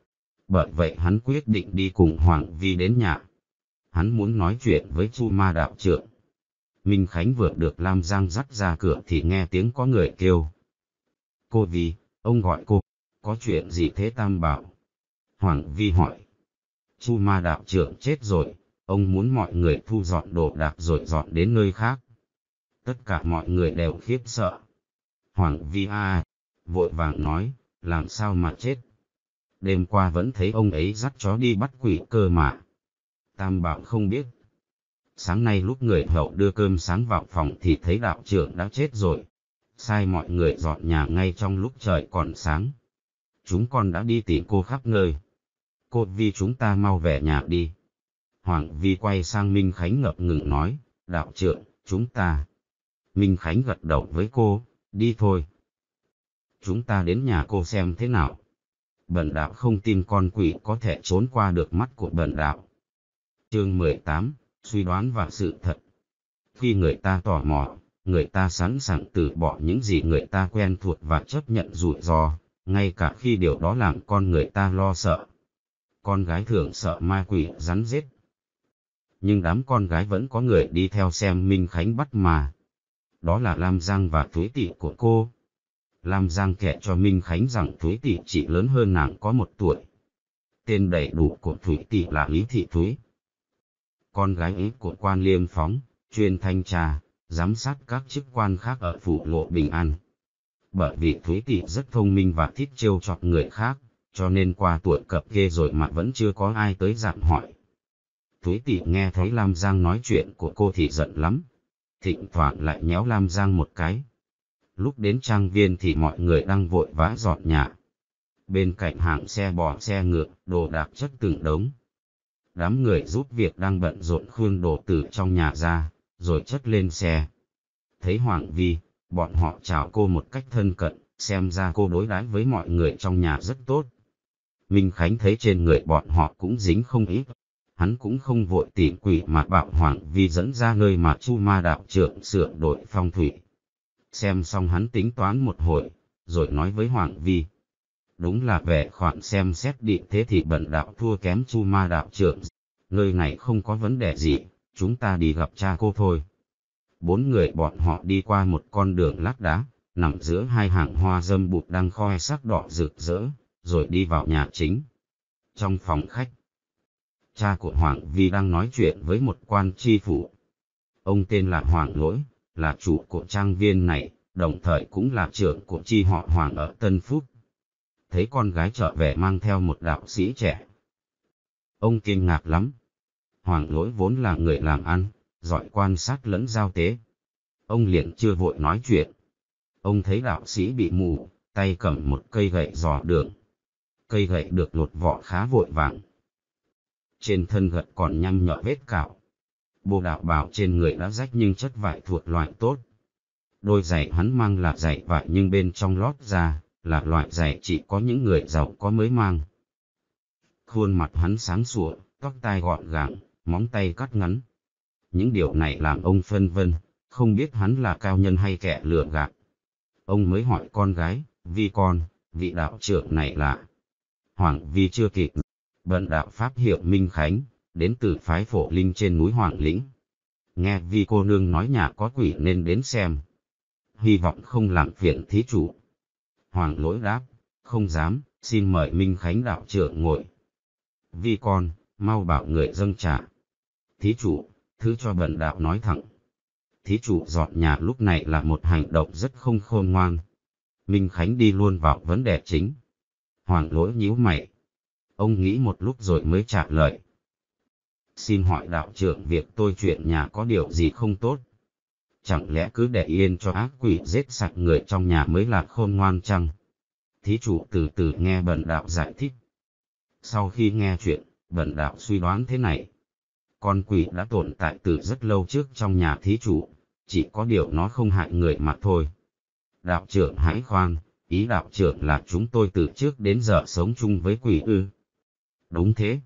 Bởi vậy hắn quyết định đi cùng Hoàng Vi đến nhà. Hắn muốn nói chuyện với Chu Ma Đạo trưởng. Minh Khánh vừa được Lam Giang dắt ra cửa thì nghe tiếng có người kêu. Cô Vi, ông gọi cô, có chuyện gì thế Tam Bảo? Hoàng Vi hỏi. Chu Ma Đạo trưởng chết rồi, ông muốn mọi người thu dọn đồ đạc rồi dọn đến nơi khác tất cả mọi người đều khiếp sợ. Hoàng Vi A, vội vàng nói, làm sao mà chết. Đêm qua vẫn thấy ông ấy dắt chó đi bắt quỷ cơ mà. Tam bảo không biết. Sáng nay lúc người hậu đưa cơm sáng vào phòng thì thấy đạo trưởng đã chết rồi. Sai mọi người dọn nhà ngay trong lúc trời còn sáng. Chúng con đã đi tìm cô khắp nơi. Cô Vi chúng ta mau về nhà đi. Hoàng Vi quay sang Minh Khánh ngập ngừng nói, đạo trưởng, chúng ta, Minh Khánh gật đầu với cô, đi thôi. Chúng ta đến nhà cô xem thế nào. Bần đạo không tin con quỷ có thể trốn qua được mắt của bần đạo. Chương 18, suy đoán và sự thật. Khi người ta tò mò, người ta sẵn sàng từ bỏ những gì người ta quen thuộc và chấp nhận rủi ro, ngay cả khi điều đó làm con người ta lo sợ. Con gái thường sợ ma quỷ rắn rết. Nhưng đám con gái vẫn có người đi theo xem Minh Khánh bắt mà đó là Lam Giang và Thúy Tị của cô. Lam Giang kể cho Minh Khánh rằng Thúy Tị chỉ lớn hơn nàng có một tuổi. Tên đầy đủ của Thúy Tị là Lý Thị Thúy. Con gái ấy của quan liêm phóng, chuyên thanh tra, giám sát các chức quan khác ở phủ lộ Bình An. Bởi vì Thúy Tị rất thông minh và thích trêu chọc người khác, cho nên qua tuổi cập kê rồi mà vẫn chưa có ai tới dặn hỏi. Thúy Tị nghe thấy Lam Giang nói chuyện của cô thì giận lắm, thỉnh thoảng lại nhéo Lam Giang một cái. Lúc đến trang viên thì mọi người đang vội vã dọn nhà. Bên cạnh hàng xe bò xe ngựa, đồ đạc chất từng đống. Đám người giúp việc đang bận rộn khuôn đồ từ trong nhà ra, rồi chất lên xe. Thấy Hoàng Vi, bọn họ chào cô một cách thân cận, xem ra cô đối đãi với mọi người trong nhà rất tốt. Minh Khánh thấy trên người bọn họ cũng dính không ít hắn cũng không vội tỉ quỷ mà bạo hoảng vì dẫn ra nơi mà Chu Ma đạo trưởng sửa đổi phong thủy. Xem xong hắn tính toán một hồi, rồi nói với Hoàng Vi. Đúng là vẻ khoản xem xét địa thế thì bận đạo thua kém Chu Ma đạo trưởng. Nơi này không có vấn đề gì, chúng ta đi gặp cha cô thôi. Bốn người bọn họ đi qua một con đường lát đá, nằm giữa hai hàng hoa dâm bụt đang khoe sắc đỏ rực rỡ, rồi đi vào nhà chính. Trong phòng khách, cha của Hoàng Vi đang nói chuyện với một quan tri phủ. Ông tên là Hoàng Lỗi, là chủ của trang viên này, đồng thời cũng là trưởng của chi họ Hoàng ở Tân Phúc. Thấy con gái trở về mang theo một đạo sĩ trẻ. Ông kinh ngạc lắm. Hoàng Lỗi vốn là người làm ăn, giỏi quan sát lẫn giao tế. Ông liền chưa vội nói chuyện. Ông thấy đạo sĩ bị mù, tay cầm một cây gậy dò đường. Cây gậy được lột vỏ khá vội vàng, trên thân gật còn nhăm nhở vết cạo. Bộ đạo bảo trên người đã rách nhưng chất vải thuộc loại tốt. Đôi giày hắn mang là giày vải nhưng bên trong lót ra, là loại giày chỉ có những người giàu có mới mang. Khuôn mặt hắn sáng sủa, tóc tai gọn gàng, móng tay cắt ngắn. Những điều này làm ông phân vân, không biết hắn là cao nhân hay kẻ lừa gạt. Ông mới hỏi con gái, vì con, vị đạo trưởng này là... Hoàng Vi chưa kịp bận đạo Pháp hiệu Minh Khánh, đến từ phái phổ linh trên núi Hoàng Lĩnh. Nghe vì cô nương nói nhà có quỷ nên đến xem. Hy vọng không làm phiền thí chủ. Hoàng lỗi đáp, không dám, xin mời Minh Khánh đạo trưởng ngồi. Vì con, mau bảo người dâng trả. Thí chủ, thứ cho bận đạo nói thẳng. Thí chủ dọn nhà lúc này là một hành động rất không khôn ngoan. Minh Khánh đi luôn vào vấn đề chính. Hoàng lỗi nhíu mày, Ông nghĩ một lúc rồi mới trả lời. Xin hỏi đạo trưởng việc tôi chuyện nhà có điều gì không tốt? Chẳng lẽ cứ để yên cho ác quỷ giết sạch người trong nhà mới là khôn ngoan chăng? Thí chủ từ từ nghe bần đạo giải thích. Sau khi nghe chuyện, bần đạo suy đoán thế này. Con quỷ đã tồn tại từ rất lâu trước trong nhà thí chủ, chỉ có điều nó không hại người mà thôi. Đạo trưởng hãy khoan, ý đạo trưởng là chúng tôi từ trước đến giờ sống chung với quỷ ư. Đúng thế.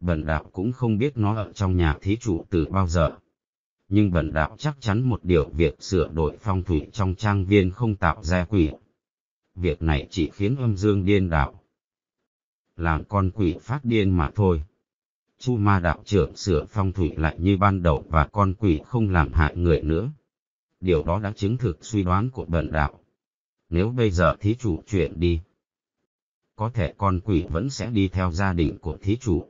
Bần đạo cũng không biết nó ở trong nhà thí chủ từ bao giờ. Nhưng bần đạo chắc chắn một điều việc sửa đổi phong thủy trong trang viên không tạo ra quỷ. Việc này chỉ khiến âm dương điên đạo. Làm con quỷ phát điên mà thôi. Chu ma đạo trưởng sửa phong thủy lại như ban đầu và con quỷ không làm hại người nữa. Điều đó đã chứng thực suy đoán của bần đạo. Nếu bây giờ thí chủ chuyển đi, có thể con quỷ vẫn sẽ đi theo gia đình của thí chủ.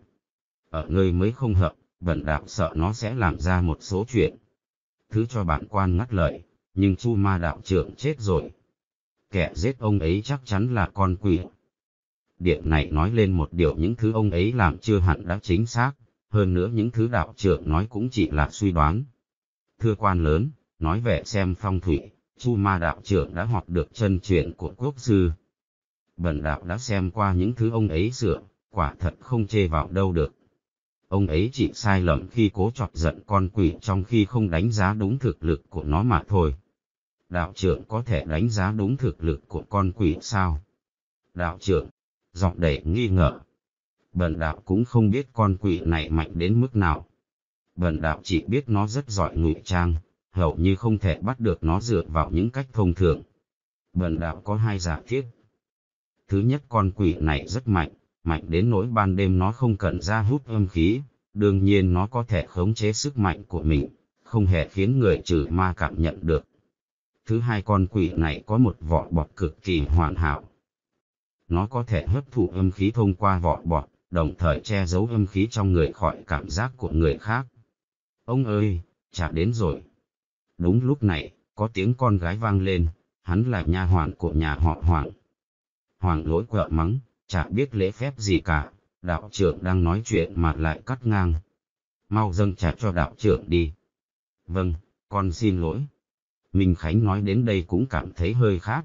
Ở nơi mới không hợp, bẩn đạo sợ nó sẽ làm ra một số chuyện. Thứ cho bản quan ngắt lời, nhưng chu ma đạo trưởng chết rồi. Kẻ giết ông ấy chắc chắn là con quỷ. Điện này nói lên một điều những thứ ông ấy làm chưa hẳn đã chính xác, hơn nữa những thứ đạo trưởng nói cũng chỉ là suy đoán. Thưa quan lớn, nói về xem phong thủy, chu ma đạo trưởng đã học được chân truyền của quốc sư, bần đạo đã xem qua những thứ ông ấy sửa, quả thật không chê vào đâu được. Ông ấy chỉ sai lầm khi cố chọc giận con quỷ trong khi không đánh giá đúng thực lực của nó mà thôi. Đạo trưởng có thể đánh giá đúng thực lực của con quỷ sao? Đạo trưởng, giọng đầy nghi ngờ. Bần đạo cũng không biết con quỷ này mạnh đến mức nào. Bần đạo chỉ biết nó rất giỏi ngụy trang, hầu như không thể bắt được nó dựa vào những cách thông thường. Bần đạo có hai giả thiết Thứ nhất con quỷ này rất mạnh, mạnh đến nỗi ban đêm nó không cần ra hút âm khí, đương nhiên nó có thể khống chế sức mạnh của mình, không hề khiến người trừ ma cảm nhận được. Thứ hai con quỷ này có một vỏ bọt cực kỳ hoàn hảo. Nó có thể hấp thụ âm khí thông qua vỏ bọt, đồng thời che giấu âm khí trong người khỏi cảm giác của người khác. Ông ơi, chả đến rồi. Đúng lúc này, có tiếng con gái vang lên, hắn là nha hoàn của nhà họ Hoàng. Hoàng lỗi quẹo mắng, chả biết lễ phép gì cả, đạo trưởng đang nói chuyện mà lại cắt ngang. Mau dâng trả cho đạo trưởng đi. Vâng, con xin lỗi. Minh Khánh nói đến đây cũng cảm thấy hơi khác.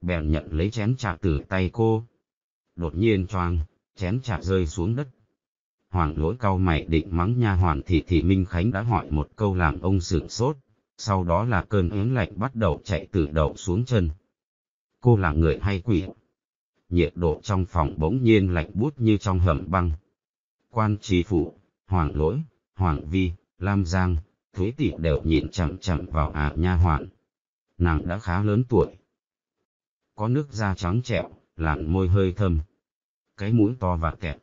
Bèn nhận lấy chén trà từ tay cô. Đột nhiên choang, chén trà rơi xuống đất. Hoàng lỗi cau mày định mắng nha hoàn thì thì Minh Khánh đã hỏi một câu làm ông sửng sốt. Sau đó là cơn ớn lạnh bắt đầu chạy từ đầu xuống chân cô là người hay quỷ? Nhiệt độ trong phòng bỗng nhiên lạnh bút như trong hầm băng. Quan trì phụ hoàng lỗi, hoàng vi, lam giang, thúy tỷ đều nhìn chằm chằm vào ả nha hoạn Nàng đã khá lớn tuổi. Có nước da trắng trẹo, làn môi hơi thơm. Cái mũi to và kẹt.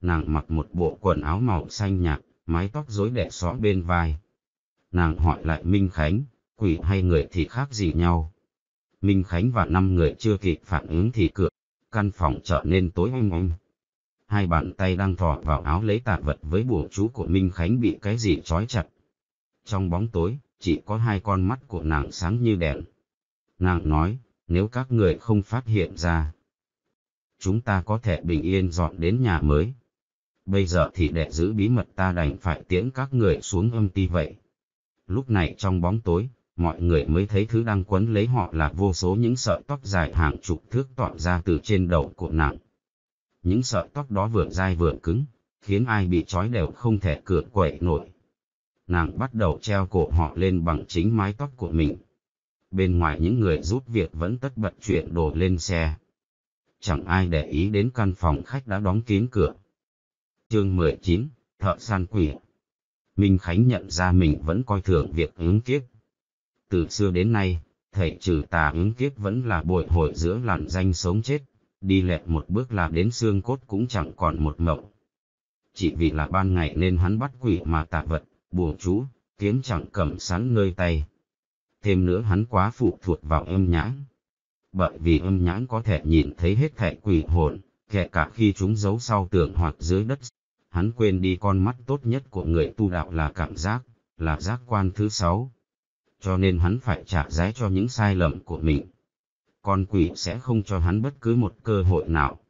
Nàng mặc một bộ quần áo màu xanh nhạt, mái tóc rối đẻ xóa bên vai. Nàng hỏi lại Minh Khánh, quỷ hay người thì khác gì nhau? Minh Khánh và năm người chưa kịp phản ứng thì cửa, căn phòng trở nên tối om om. Hai bàn tay đang thò vào áo lấy tạp vật với bùa chú của Minh Khánh bị cái gì trói chặt. Trong bóng tối, chỉ có hai con mắt của nàng sáng như đèn. Nàng nói, nếu các người không phát hiện ra, chúng ta có thể bình yên dọn đến nhà mới. Bây giờ thì để giữ bí mật ta đành phải tiễn các người xuống âm ti vậy. Lúc này trong bóng tối, mọi người mới thấy thứ đang quấn lấy họ là vô số những sợi tóc dài hàng chục thước tọt ra từ trên đầu của nàng. Những sợi tóc đó vừa dai vừa cứng, khiến ai bị trói đều không thể cựa quậy nổi. Nàng bắt đầu treo cổ họ lên bằng chính mái tóc của mình. Bên ngoài những người giúp việc vẫn tất bật chuyện đồ lên xe. Chẳng ai để ý đến căn phòng khách đã đóng kín cửa. Chương 19, Thợ San Quỷ Minh Khánh nhận ra mình vẫn coi thường việc ứng kiếp từ xưa đến nay, thầy trừ tà ứng kiếp vẫn là bội hội giữa làn danh sống chết, đi lẹt một bước là đến xương cốt cũng chẳng còn một mộng. Chỉ vì là ban ngày nên hắn bắt quỷ mà tà vật, bùa chú, kiếm chẳng cầm sẵn nơi tay. Thêm nữa hắn quá phụ thuộc vào âm nhãn. Bởi vì âm nhãn có thể nhìn thấy hết thẻ quỷ hồn, kể cả khi chúng giấu sau tường hoặc dưới đất. Hắn quên đi con mắt tốt nhất của người tu đạo là cảm giác, là giác quan thứ sáu, cho nên hắn phải trả giá cho những sai lầm của mình. Con quỷ sẽ không cho hắn bất cứ một cơ hội nào.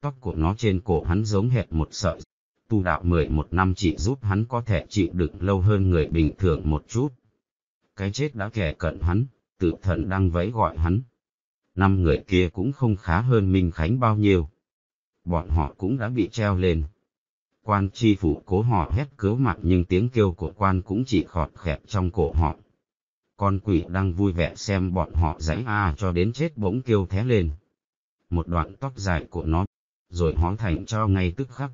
Tóc của nó trên cổ hắn giống hệt một sợi. Tu đạo 11 năm chỉ giúp hắn có thể chịu đựng lâu hơn người bình thường một chút. Cái chết đã kẻ cận hắn, tự thần đang vẫy gọi hắn. Năm người kia cũng không khá hơn Minh Khánh bao nhiêu. Bọn họ cũng đã bị treo lên. Quan tri phủ cố họ hét cứu mặt nhưng tiếng kêu của quan cũng chỉ khọt khẹt trong cổ họ con quỷ đang vui vẻ xem bọn họ giãy a cho đến chết bỗng kêu thé lên. Một đoạn tóc dài của nó, rồi hóa thành cho ngay tức khắc.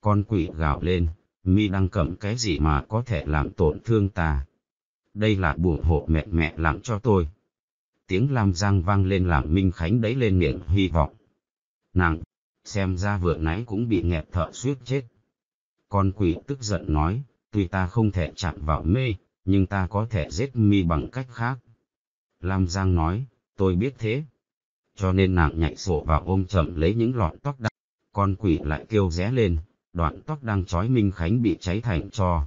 Con quỷ gào lên, mi đang cầm cái gì mà có thể làm tổn thương ta. Đây là buồn hộ mẹ mẹ làm cho tôi. Tiếng lam giang vang lên làm Minh Khánh đấy lên miệng hy vọng. Nàng, xem ra vừa nãy cũng bị nghẹt thở suýt chết. Con quỷ tức giận nói, tuy ta không thể chạm vào mê, nhưng ta có thể giết mi bằng cách khác. Lam Giang nói, tôi biết thế. Cho nên nàng nhảy sổ vào ôm chậm lấy những lọn tóc đang. Con quỷ lại kêu ré lên, đoạn tóc đang trói Minh Khánh bị cháy thành cho.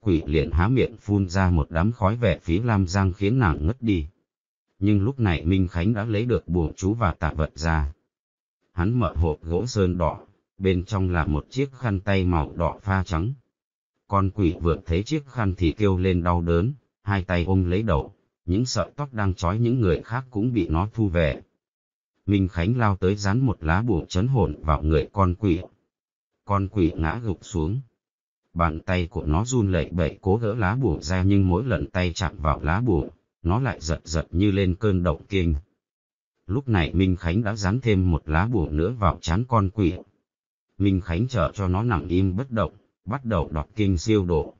Quỷ liền há miệng phun ra một đám khói về phía Lam Giang khiến nàng ngất đi. Nhưng lúc này Minh Khánh đã lấy được bùa chú và tạ vật ra. Hắn mở hộp gỗ sơn đỏ, bên trong là một chiếc khăn tay màu đỏ pha trắng. Con quỷ vượt thấy chiếc khăn thì kêu lên đau đớn, hai tay ôm lấy đầu, những sợi tóc đang trói những người khác cũng bị nó thu về. Minh Khánh lao tới dán một lá bùa chấn hồn vào người con quỷ. Con quỷ ngã gục xuống. Bàn tay của nó run lẩy bẩy cố gỡ lá bùa ra nhưng mỗi lần tay chạm vào lá bùa, nó lại giật giật như lên cơn động kinh. Lúc này Minh Khánh đã dán thêm một lá bùa nữa vào chán con quỷ. Minh Khánh chờ cho nó nằm im bất động, bắt đầu đọc kinh siêu độ.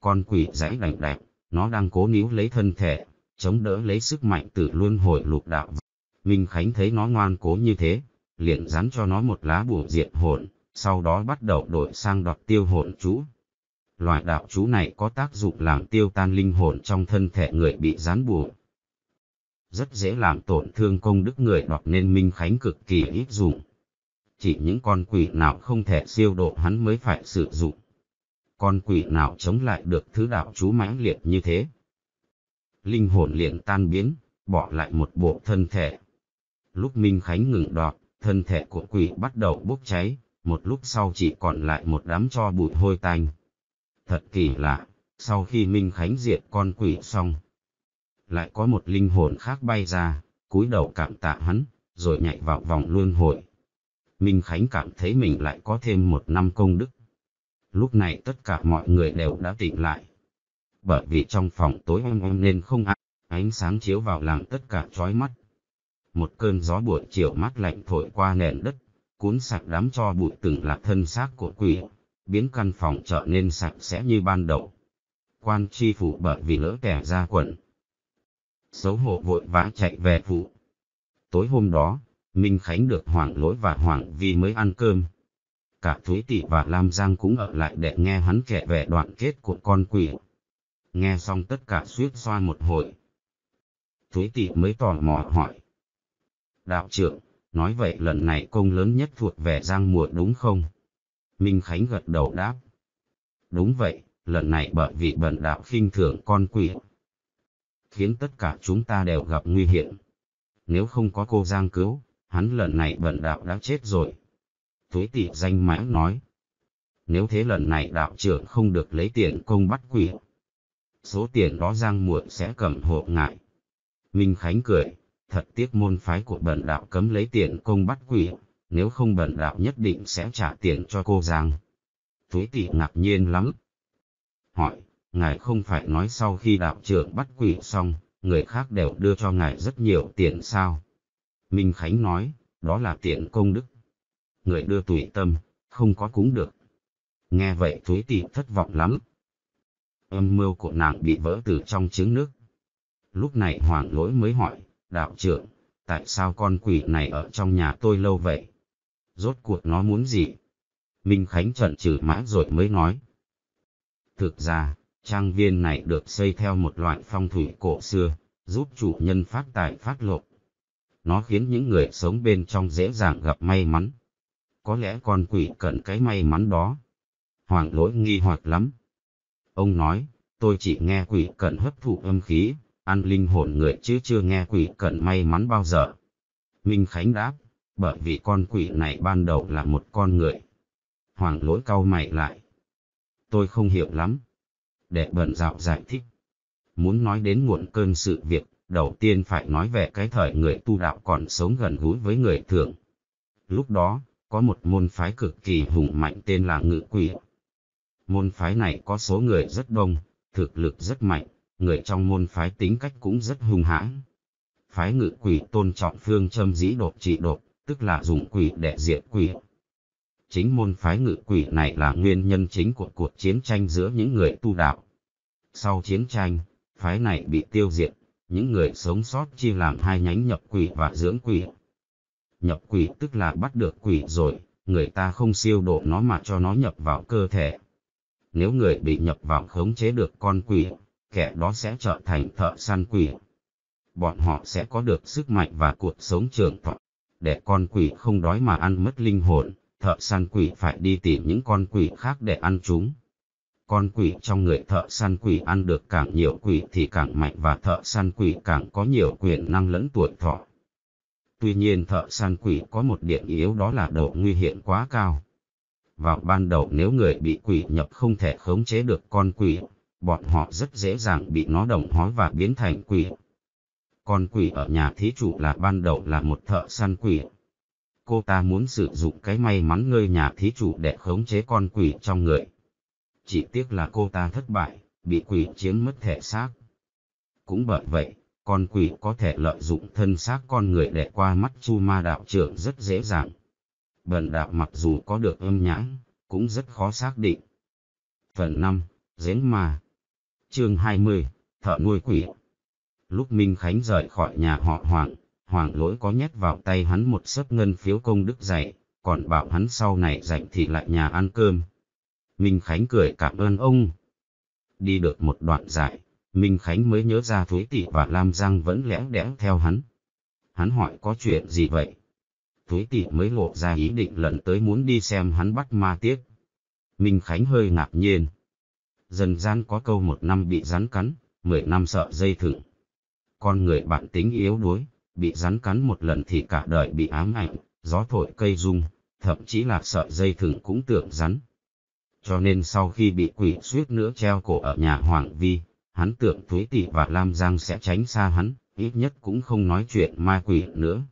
Con quỷ dãy đành đạch, nó đang cố níu lấy thân thể, chống đỡ lấy sức mạnh từ luân hồi lục đạo. Minh Khánh thấy nó ngoan cố như thế, liền rắn cho nó một lá bùa diệt hồn, sau đó bắt đầu đổi sang đọt tiêu hồn chú. Loại đạo chú này có tác dụng làm tiêu tan linh hồn trong thân thể người bị rán bùa. Rất dễ làm tổn thương công đức người đọc nên Minh Khánh cực kỳ ít dùng chỉ những con quỷ nào không thể siêu độ hắn mới phải sử dụng. Con quỷ nào chống lại được thứ đạo chú mãnh liệt như thế? Linh hồn liền tan biến, bỏ lại một bộ thân thể. Lúc Minh Khánh ngừng đọt, thân thể của quỷ bắt đầu bốc cháy, một lúc sau chỉ còn lại một đám cho bụi hôi tanh. Thật kỳ lạ, sau khi Minh Khánh diệt con quỷ xong, lại có một linh hồn khác bay ra, cúi đầu cảm tạ hắn, rồi nhảy vào vòng luân hồi. Minh Khánh cảm thấy mình lại có thêm một năm công đức. Lúc này tất cả mọi người đều đã tỉnh lại. Bởi vì trong phòng tối om om nên không ạ, ánh sáng chiếu vào làm tất cả chói mắt. Một cơn gió buổi chiều mát lạnh thổi qua nền đất, cuốn sạch đám cho bụi từng là thân xác của quỷ, biến căn phòng trở nên sạch sẽ như ban đầu. Quan tri phủ bởi vì lỡ kẻ ra quần. Xấu hổ vội vã chạy về phủ. Tối hôm đó, Minh Khánh được Hoàng Lỗi và Hoàng Vi mới ăn cơm. Cả Thúy Tị và Lam Giang cũng ở lại để nghe hắn kể về đoạn kết của con quỷ. Nghe xong tất cả suýt xoa một hồi. Thúy Tị mới tò mò hỏi. Đạo trưởng, nói vậy lần này công lớn nhất thuộc về Giang Mùa đúng không? Minh Khánh gật đầu đáp. Đúng vậy, lần này bởi vì bần đạo khinh thường con quỷ. Khiến tất cả chúng ta đều gặp nguy hiểm. Nếu không có cô Giang cứu, hắn lần này bần đạo đã chết rồi. Thúy tị danh mãng nói, nếu thế lần này đạo trưởng không được lấy tiền công bắt quỷ. Số tiền đó giang muộn sẽ cầm hộ ngại. Minh Khánh cười, thật tiếc môn phái của bần đạo cấm lấy tiền công bắt quỷ, nếu không bần đạo nhất định sẽ trả tiền cho cô giang. Thúy tị ngạc nhiên lắm. Hỏi, ngài không phải nói sau khi đạo trưởng bắt quỷ xong, người khác đều đưa cho ngài rất nhiều tiền sao? Minh Khánh nói, đó là tiện công đức. Người đưa tùy tâm, không có cúng được. Nghe vậy Thúy Tị thất vọng lắm. Âm mưu của nàng bị vỡ từ trong trứng nước. Lúc này Hoàng Lỗi mới hỏi, đạo trưởng, tại sao con quỷ này ở trong nhà tôi lâu vậy? Rốt cuộc nó muốn gì? Minh Khánh chần chừ mãi rồi mới nói. Thực ra, trang viên này được xây theo một loại phong thủy cổ xưa, giúp chủ nhân phát tài phát lộc, nó khiến những người sống bên trong dễ dàng gặp may mắn. Có lẽ con quỷ cần cái may mắn đó. Hoàng lỗi nghi hoặc lắm. Ông nói, tôi chỉ nghe quỷ cần hấp thụ âm khí, ăn linh hồn người chứ chưa nghe quỷ cần may mắn bao giờ. Minh Khánh đáp, bởi vì con quỷ này ban đầu là một con người. Hoàng lỗi cau mày lại. Tôi không hiểu lắm. Để bận dạo giải thích. Muốn nói đến nguồn cơn sự việc đầu tiên phải nói về cái thời người tu đạo còn sống gần gũi với người thường. Lúc đó, có một môn phái cực kỳ hùng mạnh tên là ngự quỷ. Môn phái này có số người rất đông, thực lực rất mạnh, người trong môn phái tính cách cũng rất hung hãn. Phái ngự quỷ tôn trọng phương châm dĩ đột trị đột, tức là dùng quỷ để diệt quỷ. Chính môn phái ngự quỷ này là nguyên nhân chính của cuộc chiến tranh giữa những người tu đạo. Sau chiến tranh, phái này bị tiêu diệt, những người sống sót chia làm hai nhánh nhập quỷ và dưỡng quỷ. Nhập quỷ tức là bắt được quỷ rồi, người ta không siêu độ nó mà cho nó nhập vào cơ thể. Nếu người bị nhập vào khống chế được con quỷ, kẻ đó sẽ trở thành thợ săn quỷ. Bọn họ sẽ có được sức mạnh và cuộc sống trường thọ. Để con quỷ không đói mà ăn mất linh hồn, thợ săn quỷ phải đi tìm những con quỷ khác để ăn chúng con quỷ trong người thợ săn quỷ ăn được càng nhiều quỷ thì càng mạnh và thợ săn quỷ càng có nhiều quyền năng lẫn tuổi thọ. Tuy nhiên thợ săn quỷ có một điểm yếu đó là độ nguy hiểm quá cao. Vào ban đầu nếu người bị quỷ nhập không thể khống chế được con quỷ, bọn họ rất dễ dàng bị nó đồng hóa và biến thành quỷ. Con quỷ ở nhà thí chủ là ban đầu là một thợ săn quỷ. Cô ta muốn sử dụng cái may mắn ngơi nhà thí chủ để khống chế con quỷ trong người chỉ tiếc là cô ta thất bại, bị quỷ chiến mất thể xác. Cũng bởi vậy, con quỷ có thể lợi dụng thân xác con người để qua mắt chu ma đạo trưởng rất dễ dàng. Bần đạo mặc dù có được âm nhãn, cũng rất khó xác định. Phần 5, giếng Ma chương 20, Thợ nuôi quỷ Lúc Minh Khánh rời khỏi nhà họ Hoàng, Hoàng lỗi có nhét vào tay hắn một sớp ngân phiếu công đức dạy, còn bảo hắn sau này rảnh thì lại nhà ăn cơm, Minh Khánh cười cảm ơn ông. Đi được một đoạn dài, Minh Khánh mới nhớ ra Thúy Tị và Lam Giang vẫn lẽo đẽo theo hắn. Hắn hỏi có chuyện gì vậy? Thúy Tị mới lộ ra ý định lần tới muốn đi xem hắn bắt ma tiếc. Minh Khánh hơi ngạc nhiên. Dần gian có câu một năm bị rắn cắn, mười năm sợ dây thừng. Con người bản tính yếu đuối, bị rắn cắn một lần thì cả đời bị ám ảnh, gió thổi cây rung, thậm chí là sợ dây thừng cũng tưởng rắn, cho nên sau khi bị quỷ suýt nữa treo cổ ở nhà Hoàng Vi, hắn tưởng Thúy Tị và Lam Giang sẽ tránh xa hắn, ít nhất cũng không nói chuyện ma quỷ nữa.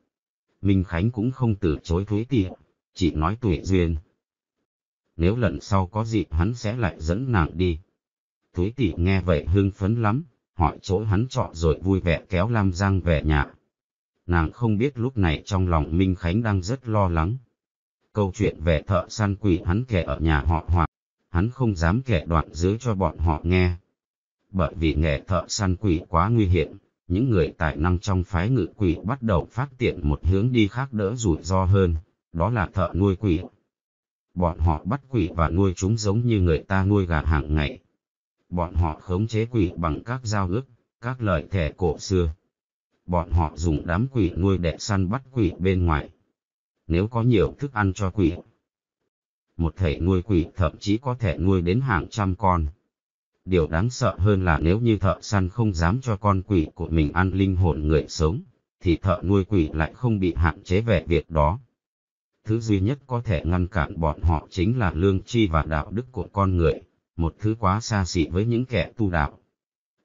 Minh Khánh cũng không từ chối Thúy Tị, chỉ nói tuổi duyên. Nếu lần sau có dịp hắn sẽ lại dẫn nàng đi. Thúy Tị nghe vậy hưng phấn lắm, hỏi chỗ hắn chọn rồi vui vẻ kéo Lam Giang về nhà. Nàng không biết lúc này trong lòng Minh Khánh đang rất lo lắng. Câu chuyện về thợ săn quỷ hắn kể ở nhà họ Hoàng hắn không dám kể đoạn dưới cho bọn họ nghe. Bởi vì nghề thợ săn quỷ quá nguy hiểm, những người tài năng trong phái ngự quỷ bắt đầu phát triển một hướng đi khác đỡ rủi ro hơn, đó là thợ nuôi quỷ. Bọn họ bắt quỷ và nuôi chúng giống như người ta nuôi gà hàng ngày. Bọn họ khống chế quỷ bằng các giao ước, các lời thề cổ xưa. Bọn họ dùng đám quỷ nuôi để săn bắt quỷ bên ngoài. Nếu có nhiều thức ăn cho quỷ, một thể nuôi quỷ thậm chí có thể nuôi đến hàng trăm con. Điều đáng sợ hơn là nếu như thợ săn không dám cho con quỷ của mình ăn linh hồn người sống, thì thợ nuôi quỷ lại không bị hạn chế về việc đó. Thứ duy nhất có thể ngăn cản bọn họ chính là lương tri và đạo đức của con người, một thứ quá xa xỉ với những kẻ tu đạo.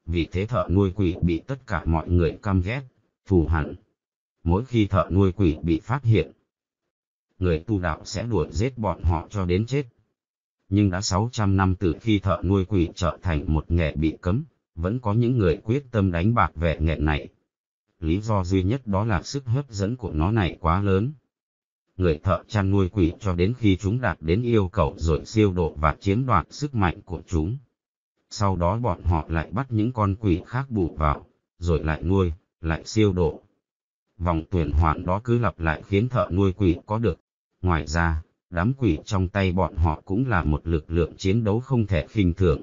Vì thế thợ nuôi quỷ bị tất cả mọi người căm ghét, thù hẳn. Mỗi khi thợ nuôi quỷ bị phát hiện, người tu đạo sẽ đuổi giết bọn họ cho đến chết. Nhưng đã 600 năm từ khi thợ nuôi quỷ trở thành một nghề bị cấm, vẫn có những người quyết tâm đánh bạc về nghề này. Lý do duy nhất đó là sức hấp dẫn của nó này quá lớn. Người thợ chăn nuôi quỷ cho đến khi chúng đạt đến yêu cầu rồi siêu độ và chiếm đoạt sức mạnh của chúng. Sau đó bọn họ lại bắt những con quỷ khác bù vào, rồi lại nuôi, lại siêu độ. Vòng tuyển hoàn đó cứ lặp lại khiến thợ nuôi quỷ có được Ngoài ra, đám quỷ trong tay bọn họ cũng là một lực lượng chiến đấu không thể khinh thường.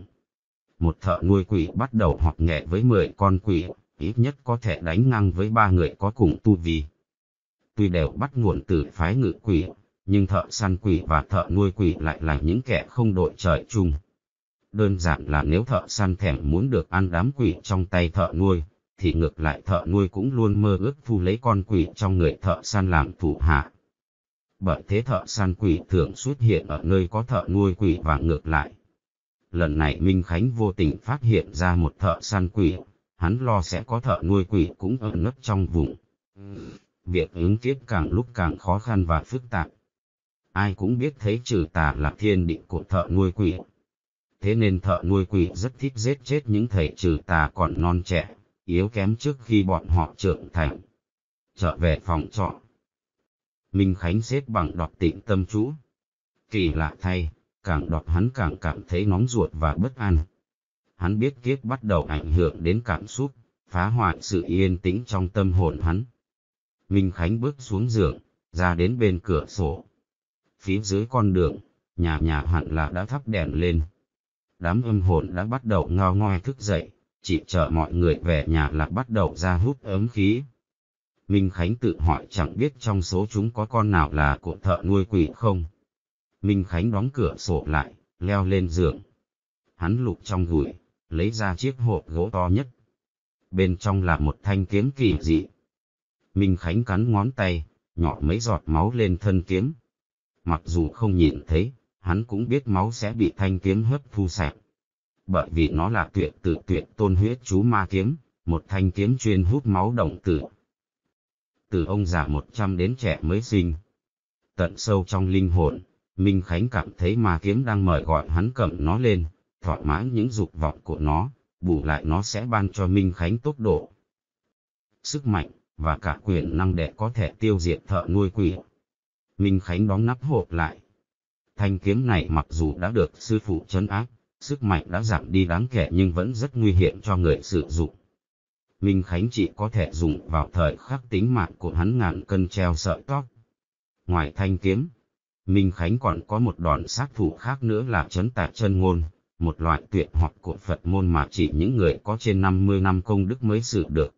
Một thợ nuôi quỷ bắt đầu hoặc nhẹ với 10 con quỷ, ít nhất có thể đánh ngang với ba người có cùng tu vi. Tuy đều bắt nguồn từ phái ngự quỷ, nhưng thợ săn quỷ và thợ nuôi quỷ lại là những kẻ không đội trời chung. Đơn giản là nếu thợ săn thèm muốn được ăn đám quỷ trong tay thợ nuôi, thì ngược lại thợ nuôi cũng luôn mơ ước thu lấy con quỷ trong người thợ săn làm thủ hạ bởi thế thợ săn quỷ thường xuất hiện ở nơi có thợ nuôi quỷ và ngược lại. Lần này Minh Khánh vô tình phát hiện ra một thợ săn quỷ, hắn lo sẽ có thợ nuôi quỷ cũng ở nấp trong vùng. Việc ứng tiếp càng lúc càng khó khăn và phức tạp. Ai cũng biết thấy trừ tà là thiên định của thợ nuôi quỷ. Thế nên thợ nuôi quỷ rất thích giết chết những thầy trừ tà còn non trẻ, yếu kém trước khi bọn họ trưởng thành. Trở về phòng trọ, Minh Khánh xếp bằng đọc tịnh tâm chú. Kỳ lạ thay, càng đọc hắn càng cảm thấy nóng ruột và bất an. Hắn biết kiếp bắt đầu ảnh hưởng đến cảm xúc, phá hoại sự yên tĩnh trong tâm hồn hắn. Minh Khánh bước xuống giường, ra đến bên cửa sổ. Phía dưới con đường, nhà nhà hẳn là đã thắp đèn lên. Đám âm hồn đã bắt đầu ngao ngoi thức dậy, chỉ chờ mọi người về nhà là bắt đầu ra hút ấm khí. Minh Khánh tự hỏi chẳng biết trong số chúng có con nào là của thợ nuôi quỷ không. Minh Khánh đóng cửa sổ lại, leo lên giường. Hắn lục trong gửi, lấy ra chiếc hộp gỗ to nhất. Bên trong là một thanh kiếm kỳ dị. Minh Khánh cắn ngón tay, nhỏ mấy giọt máu lên thân kiếm. Mặc dù không nhìn thấy, hắn cũng biết máu sẽ bị thanh kiếm hấp thu sạch. Bởi vì nó là tuyệt tự tuyệt tôn huyết chú ma kiếm, một thanh kiếm chuyên hút máu động tử từ ông già 100 đến trẻ mới sinh. Tận sâu trong linh hồn, Minh Khánh cảm thấy ma kiếm đang mời gọi hắn cầm nó lên, thỏa mãn những dục vọng của nó, bù lại nó sẽ ban cho Minh Khánh tốc độ, sức mạnh, và cả quyền năng để có thể tiêu diệt thợ nuôi quỷ. Minh Khánh đóng nắp hộp lại. Thanh kiếm này mặc dù đã được sư phụ chấn áp, sức mạnh đã giảm đi đáng kể nhưng vẫn rất nguy hiểm cho người sử dụng. Minh Khánh chỉ có thể dùng vào thời khắc tính mạng của hắn ngàn cân treo sợi tóc. Ngoài thanh kiếm, Minh Khánh còn có một đòn sát thủ khác nữa là chấn tạc chân ngôn, một loại tuyệt học của Phật môn mà chỉ những người có trên 50 năm công đức mới sử được.